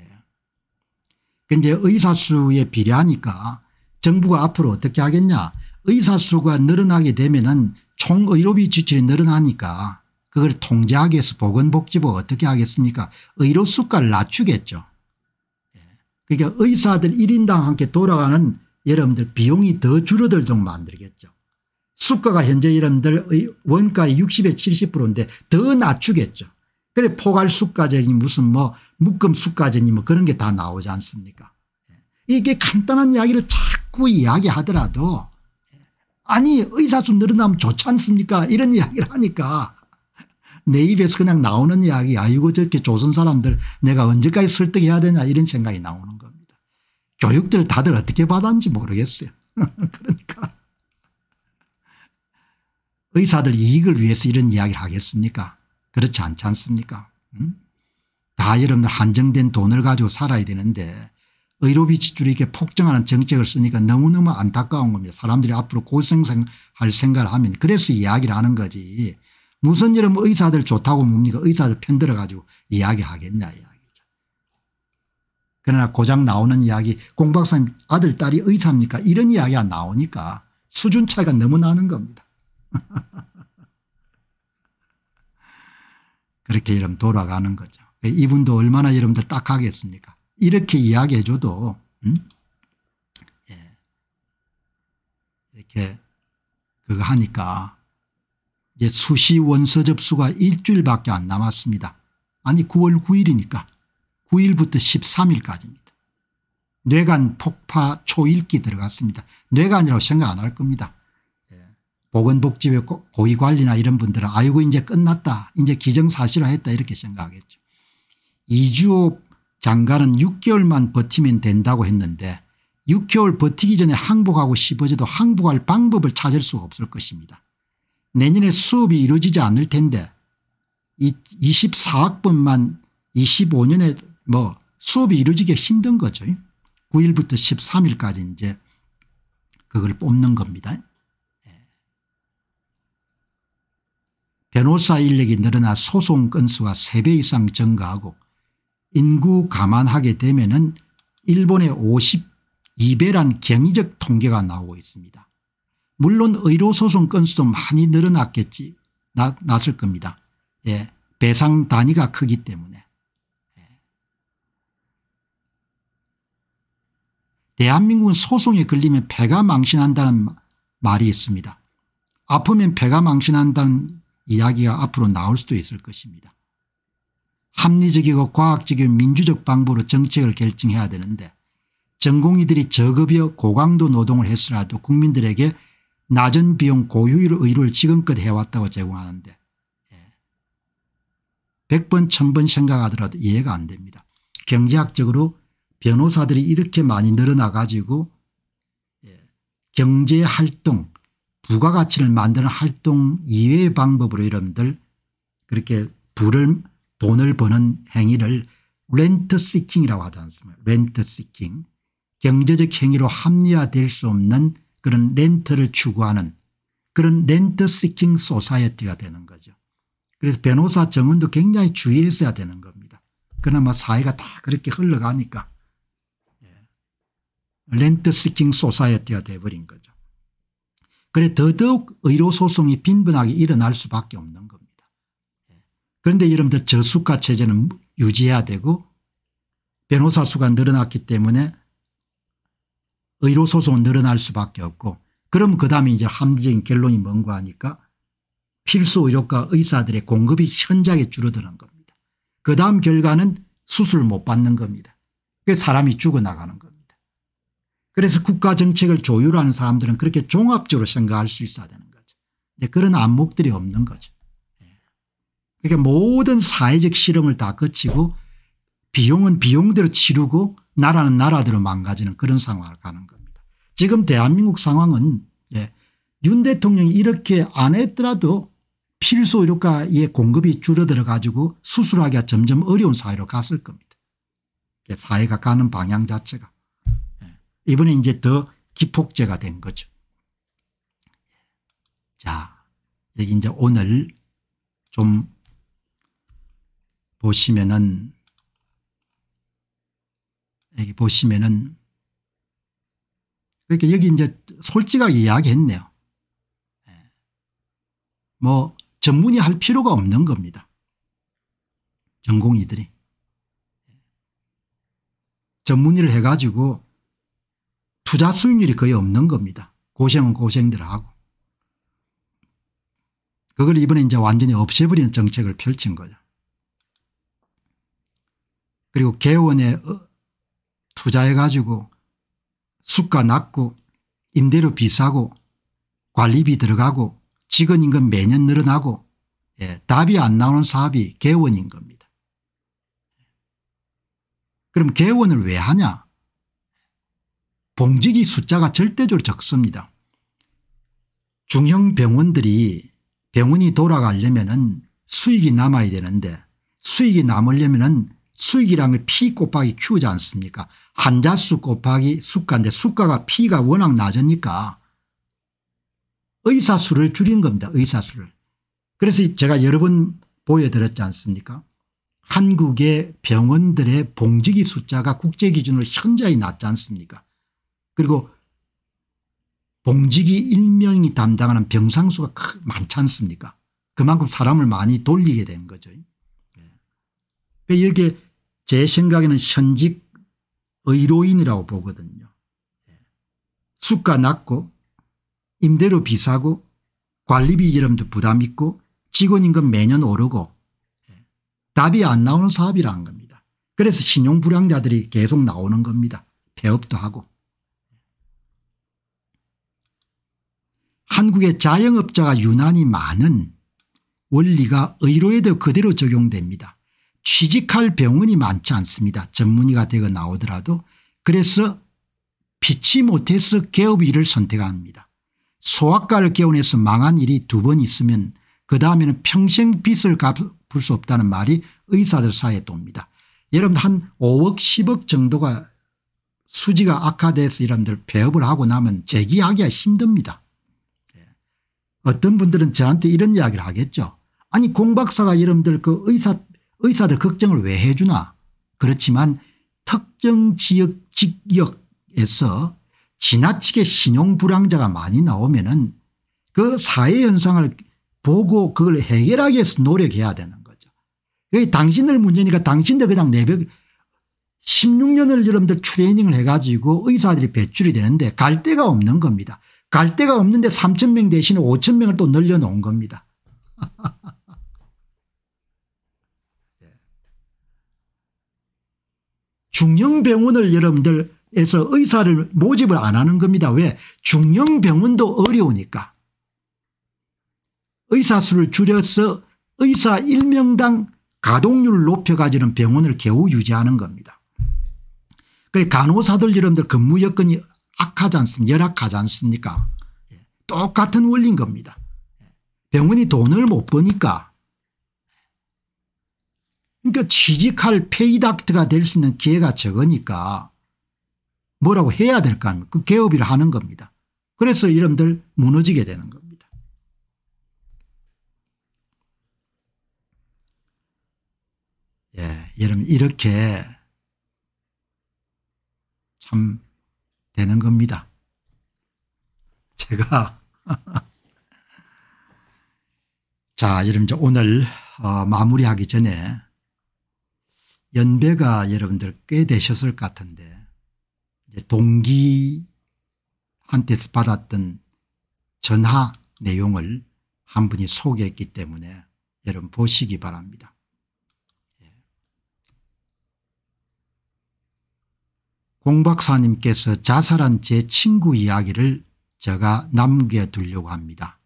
근데 의사수에 비례하니까 정부가 앞으로 어떻게 하겠냐 의사수가 늘어나게 되면 은 총의료비 지출이 늘어나니까 그걸 통제하기 위해서 보건복지부가 어떻게 하겠습니까 의료 수가를 낮추겠죠. 예. 그러니까 의사들 1인당 함께 돌아가는 여러분들 비용이 더 줄어들도록 만들겠죠. 수가가 현재 여러분들 원가의 60에 70%인데 더 낮추겠죠. 그래 포괄 수가적인 무슨 뭐 묶음 수까지니 뭐 그런 게 다 나오지 않습니까 예. 이게 간단한 이야기를 자꾸 이야기하더라도 예. 아니 의사수 늘어나면 좋지 않습니까 이런 이야기를 하니까 내 입에서 그냥 나오는 이야기 아이고 저렇게 조선 사람들 내가 언제까지 설득해야 되냐 이런 생각이 나오는 겁니다. 교육들 다들 어떻게 받았는지 모르겠어요. 그러니까 의사들 이익을 위해서 이런 이야기를 하겠습니까 그렇지 않지 않습니까 음? 다 여러분들 한정된 돈을 가지고 살아야 되는데 의료비 지출이 이렇게 폭증하는 정책을 쓰니까 너무너무 안타까운 겁니다. 사람들이 앞으로 고생할 생각을 하면 그래서 이야기를 하는 거지 무슨 이름 의사들 좋다고 뭡니까 의사들 편들어 가지고 이야기하겠냐 이야기죠. 그러나 고장 나오는 이야기 공 박사님 아들 딸이 의사입니까 이런 이야기 가 나오니까 수준 차이가 너무 나는 겁니다. 그렇게 이름 돌아가는 거죠. 네, 이분도 얼마나 여러분들 딱하겠습니까 이렇게 이야기해 줘도 음? 예. 이렇게 그거 하니까 이제 수시 원서 접수가 일주일밖에 안 남았습니다. 아니 9월 9일이니까 9일부터 13일까지입니다. 뇌간 폭파 초일기 들어갔습니다. 뇌간이라고 생각 안 할 겁니다. 예. 보건복지부 고위관리나 이런 분들은 아이고 이제 끝났다 이제 기정사실화했다 이렇게 생각하겠죠. 이주호 장관은 6개월만 버티면 된다고 했는데 6개월 버티기 전에 항복하고 싶어져도 항복할 방법을 찾을 수가 없을 것입니다. 내년에 수업이 이루어지지 않을 텐데 24학번만 25년에 뭐 수업이 이루어지기 힘든 거죠. 9일부터 13일까지 이제 그걸 뽑는 겁니다. 예. 변호사 인력이 늘어나 소송 건수가 3배 이상 증가하고 인구 감안하게 되면 일본의 52배란 경이적 통계가 나오고 있습니다. 물론 의료소송 건수도 많이 늘어났겠지 나, 났을 겁니다. 예, 배상 단위가 크기 때문에. 예. 대한민국은 소송에 걸리면 배가 망신한다는 말이 있습니다. 아프면 배가 망신한다는 이야기가 앞으로 나올 수도 있을 것입니다. 합리적이고 과학적인 민주적 방법으로 정책을 결정해야 되는데 전공의들이 저급여 고강도 노동을 했으라도 국민들에게 낮은 비용 고유율 의료를 지금껏 해왔다고 제공하는데 100번 예. 1000번 생각하더라도 이해가 안 됩니다. 경제학적으로 변호사들이 이렇게 많이 늘어나 가지고 예. 경제활동 부가가치를 만드는 활동 이외의 방법으로 여러분들 그렇게 부를 돈을 버는 행위를 렌트 시킹이라고 하지 않습니까 렌트 시킹 경제적 행위로 합리화될 수 없는 그런 렌트를 추구하는 그런 렌트 시킹 소사이어티가 되는 거죠. 그래서 변호사 정원도 굉장히 주의했어야 되는 겁니다. 그나마 사회가 다 그렇게 흘러가니까 예. 렌트 시킹 소사이어티가 돼버린 거죠. 그래 더더욱 의료소송이 빈번하게 일어날 수밖에 없는 거죠. 그런데 여러분들 저수가 체제는 유지해야 되고 변호사 수가 늘어났기 때문에 의료소송은 늘어날 수밖에 없고 그럼 그 다음에 이제 합리적인 결론이 뭔가 하니까 필수 의료과 의사들의 공급이 현저하게 줄어드는 겁니다. 그 다음 결과는 수술 못 받는 겁니다. 그 사람이 죽어나가는 겁니다. 그래서 국가 정책을 조율하는 사람들은 그렇게 종합적으로 생각할 수 있어야 되는 거죠. 그런데 그런 안목들이 없는 거죠. 그러니까 모든 사회적 실험을 다 거치고 비용은 비용대로 치르고 나라는 나라대로 망가지는 그런 상황을 가는 겁니다. 지금 대한민국 상황은 예, 윤 대통령이 이렇게 안 했더라도 필수 의료가의 공급이 줄어들어 가지고 수술하기가 점점 어려운 사회로 갔을 겁니다. 예, 사회가 가는 방향 자체가. 예, 이번에 이제 더 기폭제가 된 거죠. 자 여기 이제 오늘 좀 보시면은 여기 보시면은 그러니까 여기 이제 솔직하게 이야기했네요. 예. 뭐전문의할 필요가 없는 겁니다. 전공이들이. 예. 전문의를 해가지고 투자 수익률이 거의 없는 겁니다. 고생은 고생들하고. 그걸 이번에 이제 완전히 없애버리는 정책을 펼친 거죠. 그리고 개원에 어, 투자해 가지고 수가 낮고 임대료 비싸고 관리비 들어가고 직원 임금 매년 늘어나고 예, 답이 안 나오는 사업이 개원인 겁니다. 그럼 개원을 왜 하냐 봉직이 숫자가 절대적으로 적습니다. 중형 병원들이 병원이 돌아가려면 수익이 남아야 되는데 수익이 남으려면 수익이랑은 P 곱하기 Q지 않습니까 한자수 곱하기 수가인데 수가가 P가 워낙 낮으니까 의사수를 줄인 겁니다. 의사수를. 그래서 제가 여러 번 보여드렸지 않습니까 한국의 병원들의 봉지기 숫자가 국제 기준으로 현저히 낮지 않습니까 그리고 봉지기 일명이 담당하는 병상수가 많지 않습니까 그만큼 사람을 많이 돌리게 된 거죠. 예. 그 이렇게 제 생각에는 현직 의료인이라고 보거든요. 예. 수가 낮고 임대료 비싸고 관리비 이름도 부담 있고 직원 임금 매년 오르고 예. 답이 안 나오는 사업이라는 겁니다. 그래서 신용불량자들이 계속 나오는 겁니다. 폐업도 하고. 한국의 자영업자가 유난히 많은 원리가 의료에도 그대로 적용됩니다. 취직할 병원이 많지 않습니다. 전문의가 되어 나오더라도 그래서 피치 못해서 개업 일을 선택합니다. 소아과를 개원해서 망한 일이 두 번 있으면 그 다음에는 평생 빚을 갚을 수 없다는 말이 의사들 사이에 돕니다. 여러분 한 5억 10억 정도가 수지가 악화돼서 여러분들 배업을 하고 나면 재기하기가 힘듭니다. 예. 어떤 분들은 저한테 이런 이야기를 하겠죠. 아니 공박사가 여러분들 그 의사 의사들 걱정을 왜 해주나 그렇지만 특정 지역 직역에서 지나치게 신용불황자가 많이 나오면 은그 사회현상을 보고 그걸 해결하기 위해서 노력해야 되는 거죠. 당신들 문제니까 당신들 그냥 내벽 16년을 여러분들 트레이닝을 해가지고 의사들이 배출이 되는데 갈 데가 없는 겁니다. 갈 데가 없는데 3천 명 대신에 5천 명을 또 늘려놓은 겁니다. 중형병원을 여러분들에서 의사를 모집을 안 하는 겁니다. 왜? 중형병원도 어려우니까. 의사 수를 줄여서 의사 1명당 가동률을 높여가지는 병원을 겨우 유지하는 겁니다. 그래 간호사들 여러분들 근무 여건이 악하지 않습니까 열악하지 않습니까 예, 똑같은 원리인 겁니다. 예, 병원이 돈을 못 버니까 그러니까 취직할 페이닥트가 될 수 있는 기회가 적으니까 뭐라고 해야 될까 하면 그 개업을 하는 겁니다. 그래서 이름들 무너지게 되는 겁니다. 예, 여러분 이렇게 참 되는 겁니다. 제가 자 여러분 오늘 어, 마무리하기 전에 연배가 여러분들 꽤 되셨을 것 같은데 동기한테 서 받았던 전화 내용을 한 분이 소개했기 때문에 여러분 보시기 바랍니다. 예. 공 박사님께서 자살한 제 친구 이야기를 제가 남겨두려고 합니다.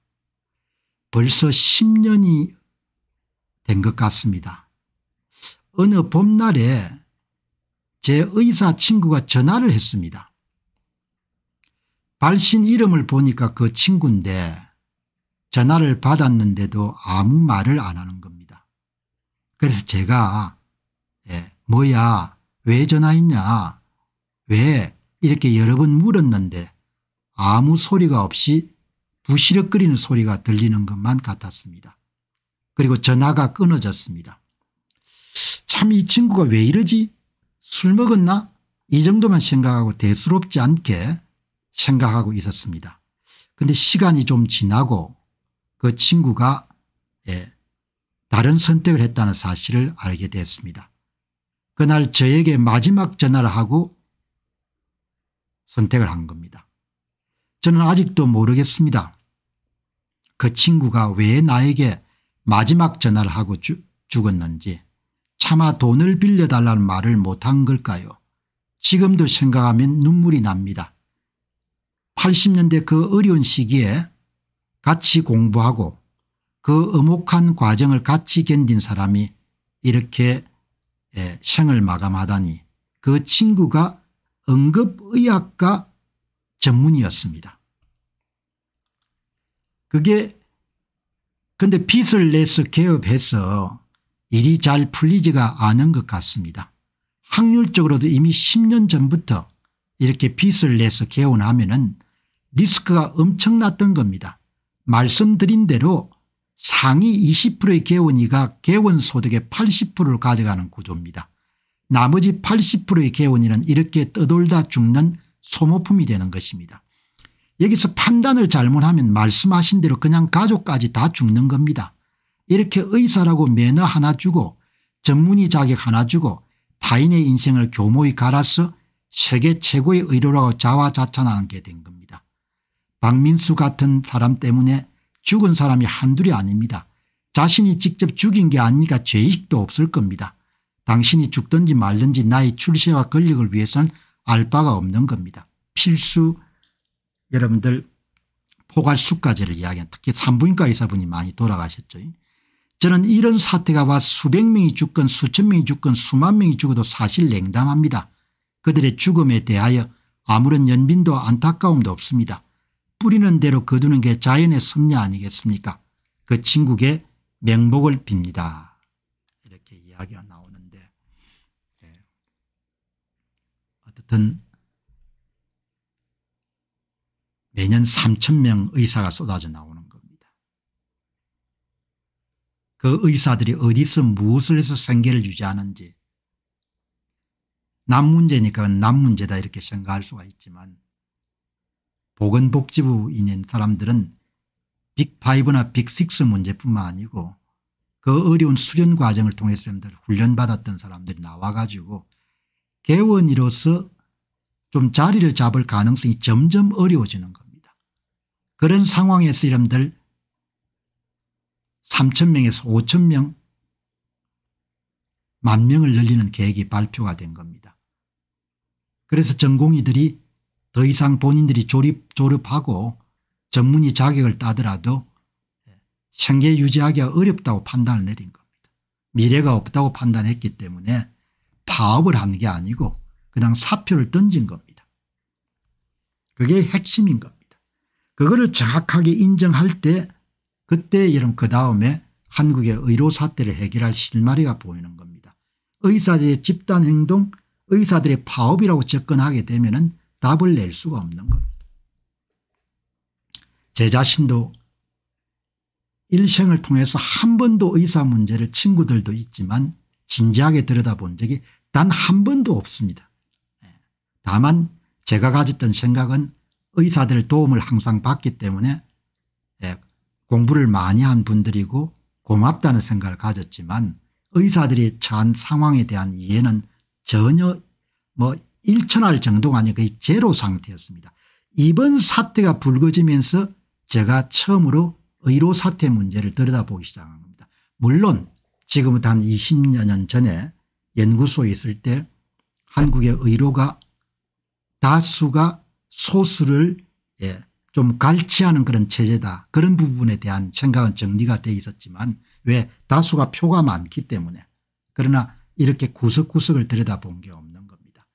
벌써 10년이 된 것 같습니다. 어느 봄날에 제 의사 친구가 전화를 했습니다. 발신 이름을 보니까 그 친구인데 전화를 받았는데도 아무 말을 안 하는 겁니다. 그래서 제가 예, 뭐야 왜 전화했냐 왜 이렇게 여러 번 물었는데 아무 소리가 없이 부시럭거리는 소리가 들리는 것만 같았습니다. 그리고 전화가 끊어졌습니다. 참이 친구가 왜 이러지 술 먹었나 이 정도만 생각하고 대수롭지 않게 생각하고 있었습니다. 근데 시간이 좀 지나고 그 친구가 예, 다른 선택을 했다는 사실을 알게 됐습니다. 그날 저에게 마지막 전화를 하고 선택을 한 겁니다. 저는 아직도 모르겠습니다. 그 친구가 왜 나에게 마지막 전화를 하고 주, 죽었는지 차마 돈을 빌려달라는 말을 못한 걸까요 지금도 생각하면 눈물이 납니다. 80년대 그 어려운 시기에 같이 공부하고 그어혹한 과정을 같이 견딘 사람이 이렇게 예, 생을 마감하다니 그 친구가 응급의학과 전문이었습니다. 그게 근데 빚을 내서 개업해서 일이 잘 풀리지가 않은 것 같습니다. 확률적으로도 이미 10년 전부터 이렇게 빚을 내서 개원하면 은 리스크가 엄청났던 겁니다. 말씀드린 대로 상위 20%의 개원이가 개원소득의 80%를 가져가는 구조입니다. 나머지 80%의 개원이는 이렇게 떠돌다 죽는 소모품이 되는 것입니다. 여기서 판단을 잘못하면 말씀하신 대로 그냥 가족까지 다 죽는 겁니다. 이렇게 의사라고 매너 하나 주고 전문의 자격 하나 주고 타인의 인생을 교모히 갈아서 세계 최고의 의료라고 자화자찬하게된 겁니다. 박민수 같은 사람 때문에 죽은 사람이 한둘이 아닙니다. 자신이 직접 죽인 게 아니니까 죄의식도 없을 겁니다. 당신이 죽든지 말든지 나의 출세와 권력을 위해서는 알 바가 없는 겁니다. 필수 여러분들 포괄 수까지를 이야기한 특히 산부인과 의사분이 많이 돌아가셨죠. 저는 이런 사태가 와 수백 명이 죽건 수천 명이 죽건 수만 명이 죽어도 사실 냉담합니다. 그들의 죽음에 대하여 아무런 연민도 안타까움도 없습니다. 뿌리는 대로 거두는 게 자연의 섭리 아니겠습니까 그 친구의 명복을 빕니다. 이렇게 이야기가 나오는데 네. 어떻든 매년 3천 명 의사가 쏟아져 나옵니다. 그 의사들이 어디서 무엇을 해서 생계를 유지하는지 남 문제니까 남 문제다 이렇게 생각할 수가 있지만 보건복지부인 사람들은 빅5나 빅6 문제뿐만 아니고 그 어려운 수련 과정을 통해서 사람들 훈련받았던 사람들이 나와가지고 개원이로서 좀 자리를 잡을 가능성이 점점 어려워지는 겁니다. 그런 상황에서 이람들 3천 명에서 5천 명, 만 명을 늘리는 계획이 발표가 된 겁니다. 그래서 전공의들이 더 이상 본인들이 졸업, 졸업하고 전문의 자격을 따더라도 생계 유지하기가 어렵다고 판단을 내린 겁니다. 미래가 없다고 판단했기 때문에 파업을 한 게 아니고 그냥 사표를 던진 겁니다. 그게 핵심인 겁니다. 그거를 정확하게 인정할 때 그때 여러분 그 다음에 한국의 의료 사태를 해결할 실마리가 보이는 겁니다. 의사들의 집단행동 의사들의 파업이라고 접근하게 되면 은 답을 낼 수가 없는 겁니다. 제 자신도 일생을 통해서 한 번도 의사 문제를 친구들도 있지만 진지하게 들여다본 적이 단 한 번도 없습니다. 예. 다만 제가 가졌던 생각은 의사들 도움을 항상 받기 때문에 예, 공부를 많이 한 분들이고 고맙다는 생각을 가졌지만 의사들이 처한 상황에 대한 이해는 전혀 뭐 일천할 정도가 아닌 거의 제로 상태였습니다. 이번 사태가 불거지면서 제가 처음으로 의료 사태 문제를 들여다보기 시작한 겁니다. 물론 지금부터 한 20년 전에 연구소에 있을 때 한국의 의료가 다수가 소수를 예, 좀갈치하는 그런 체제다 그런 부분에 대한 생각은 정리가 돼 있었지만 왜 다수가 표가 많기 때문에 그러나 이렇게 구석구석을 들여다본 게 없는 겁니다.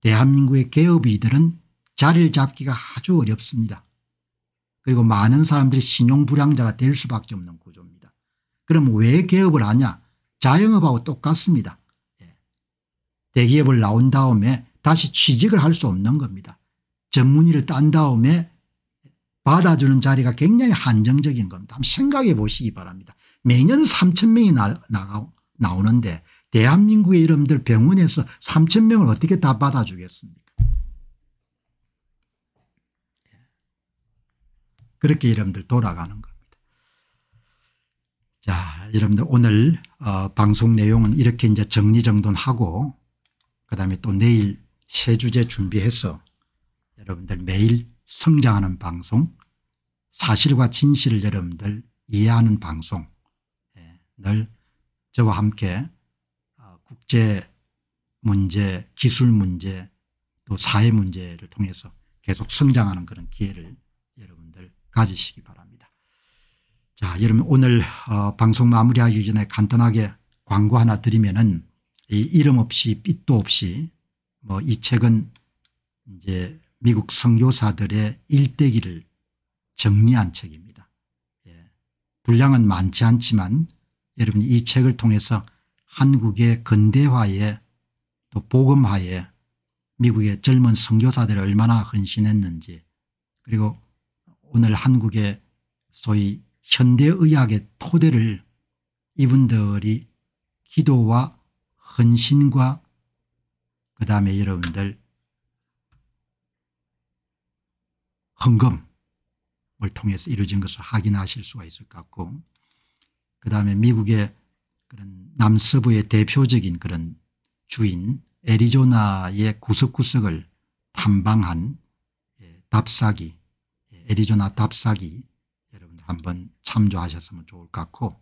대한민국의 개업이들은 자리를 잡기가 아주 어렵습니다. 그리고 많은 사람들이 신용불량자가 될 수밖에 없는 구조입니다. 그럼 왜 개업을 하냐 자영업하고 똑같습니다. 예. 대기업을 나온 다음에 다시 취직을 할 수 없는 겁니다. 전문의를 딴 다음에 받아주는 자리가 굉장히 한정적인 겁니다. 한번 생각해 보시기 바랍니다. 매년 3천 명이 나, 오는데 대한민국의 이름들 병원에서 3천 명을 어떻게 다 받아주겠습니까 그렇게 이름들 돌아가는 겁니다. 자 여러분들 오늘 어, 방송 내용은 이렇게 이제 정리정돈하고 그다음에 또 내일 새 주제 준비해서 여러분들 매일 성장하는 방송 사실과 진실을 여러분들 이해하는 방송 예, 늘 저와 함께 어, 국제 문제 기술 문제 또 사회 문제를 통해서 계속 성장하는 그런 기회를 여러분들 가지시기 바랍니다. 자 여러분 오늘 어, 방송 마무리하기 전에 간단하게 광고 하나 드리면은 이 이름 없이 빛도 없이 뭐 이 책은 이제 미국 선교사들의 일대기를 정리한 책입니다. 예. 분량은 많지 않지만 여러분이 이 책을 통해서 한국의 근대화에 또 복음화에 미국의 젊은 선교사들이 얼마나 헌신했는지 그리고 오늘 한국의 소위 현대의학의 토대를 이분들이 기도와 헌신과 그 다음에 여러분들 헌금을 통해서 이루어진 것을 확인하실 수가 있을 것 같고 그다음에 미국의 그런 남서부의 대표적인 그런 주인 애리조나의 구석구석을 탐방한 예, 답사기 예, 애리조나 답사기 여러분들 한번 참조하셨으면 좋을 것 같고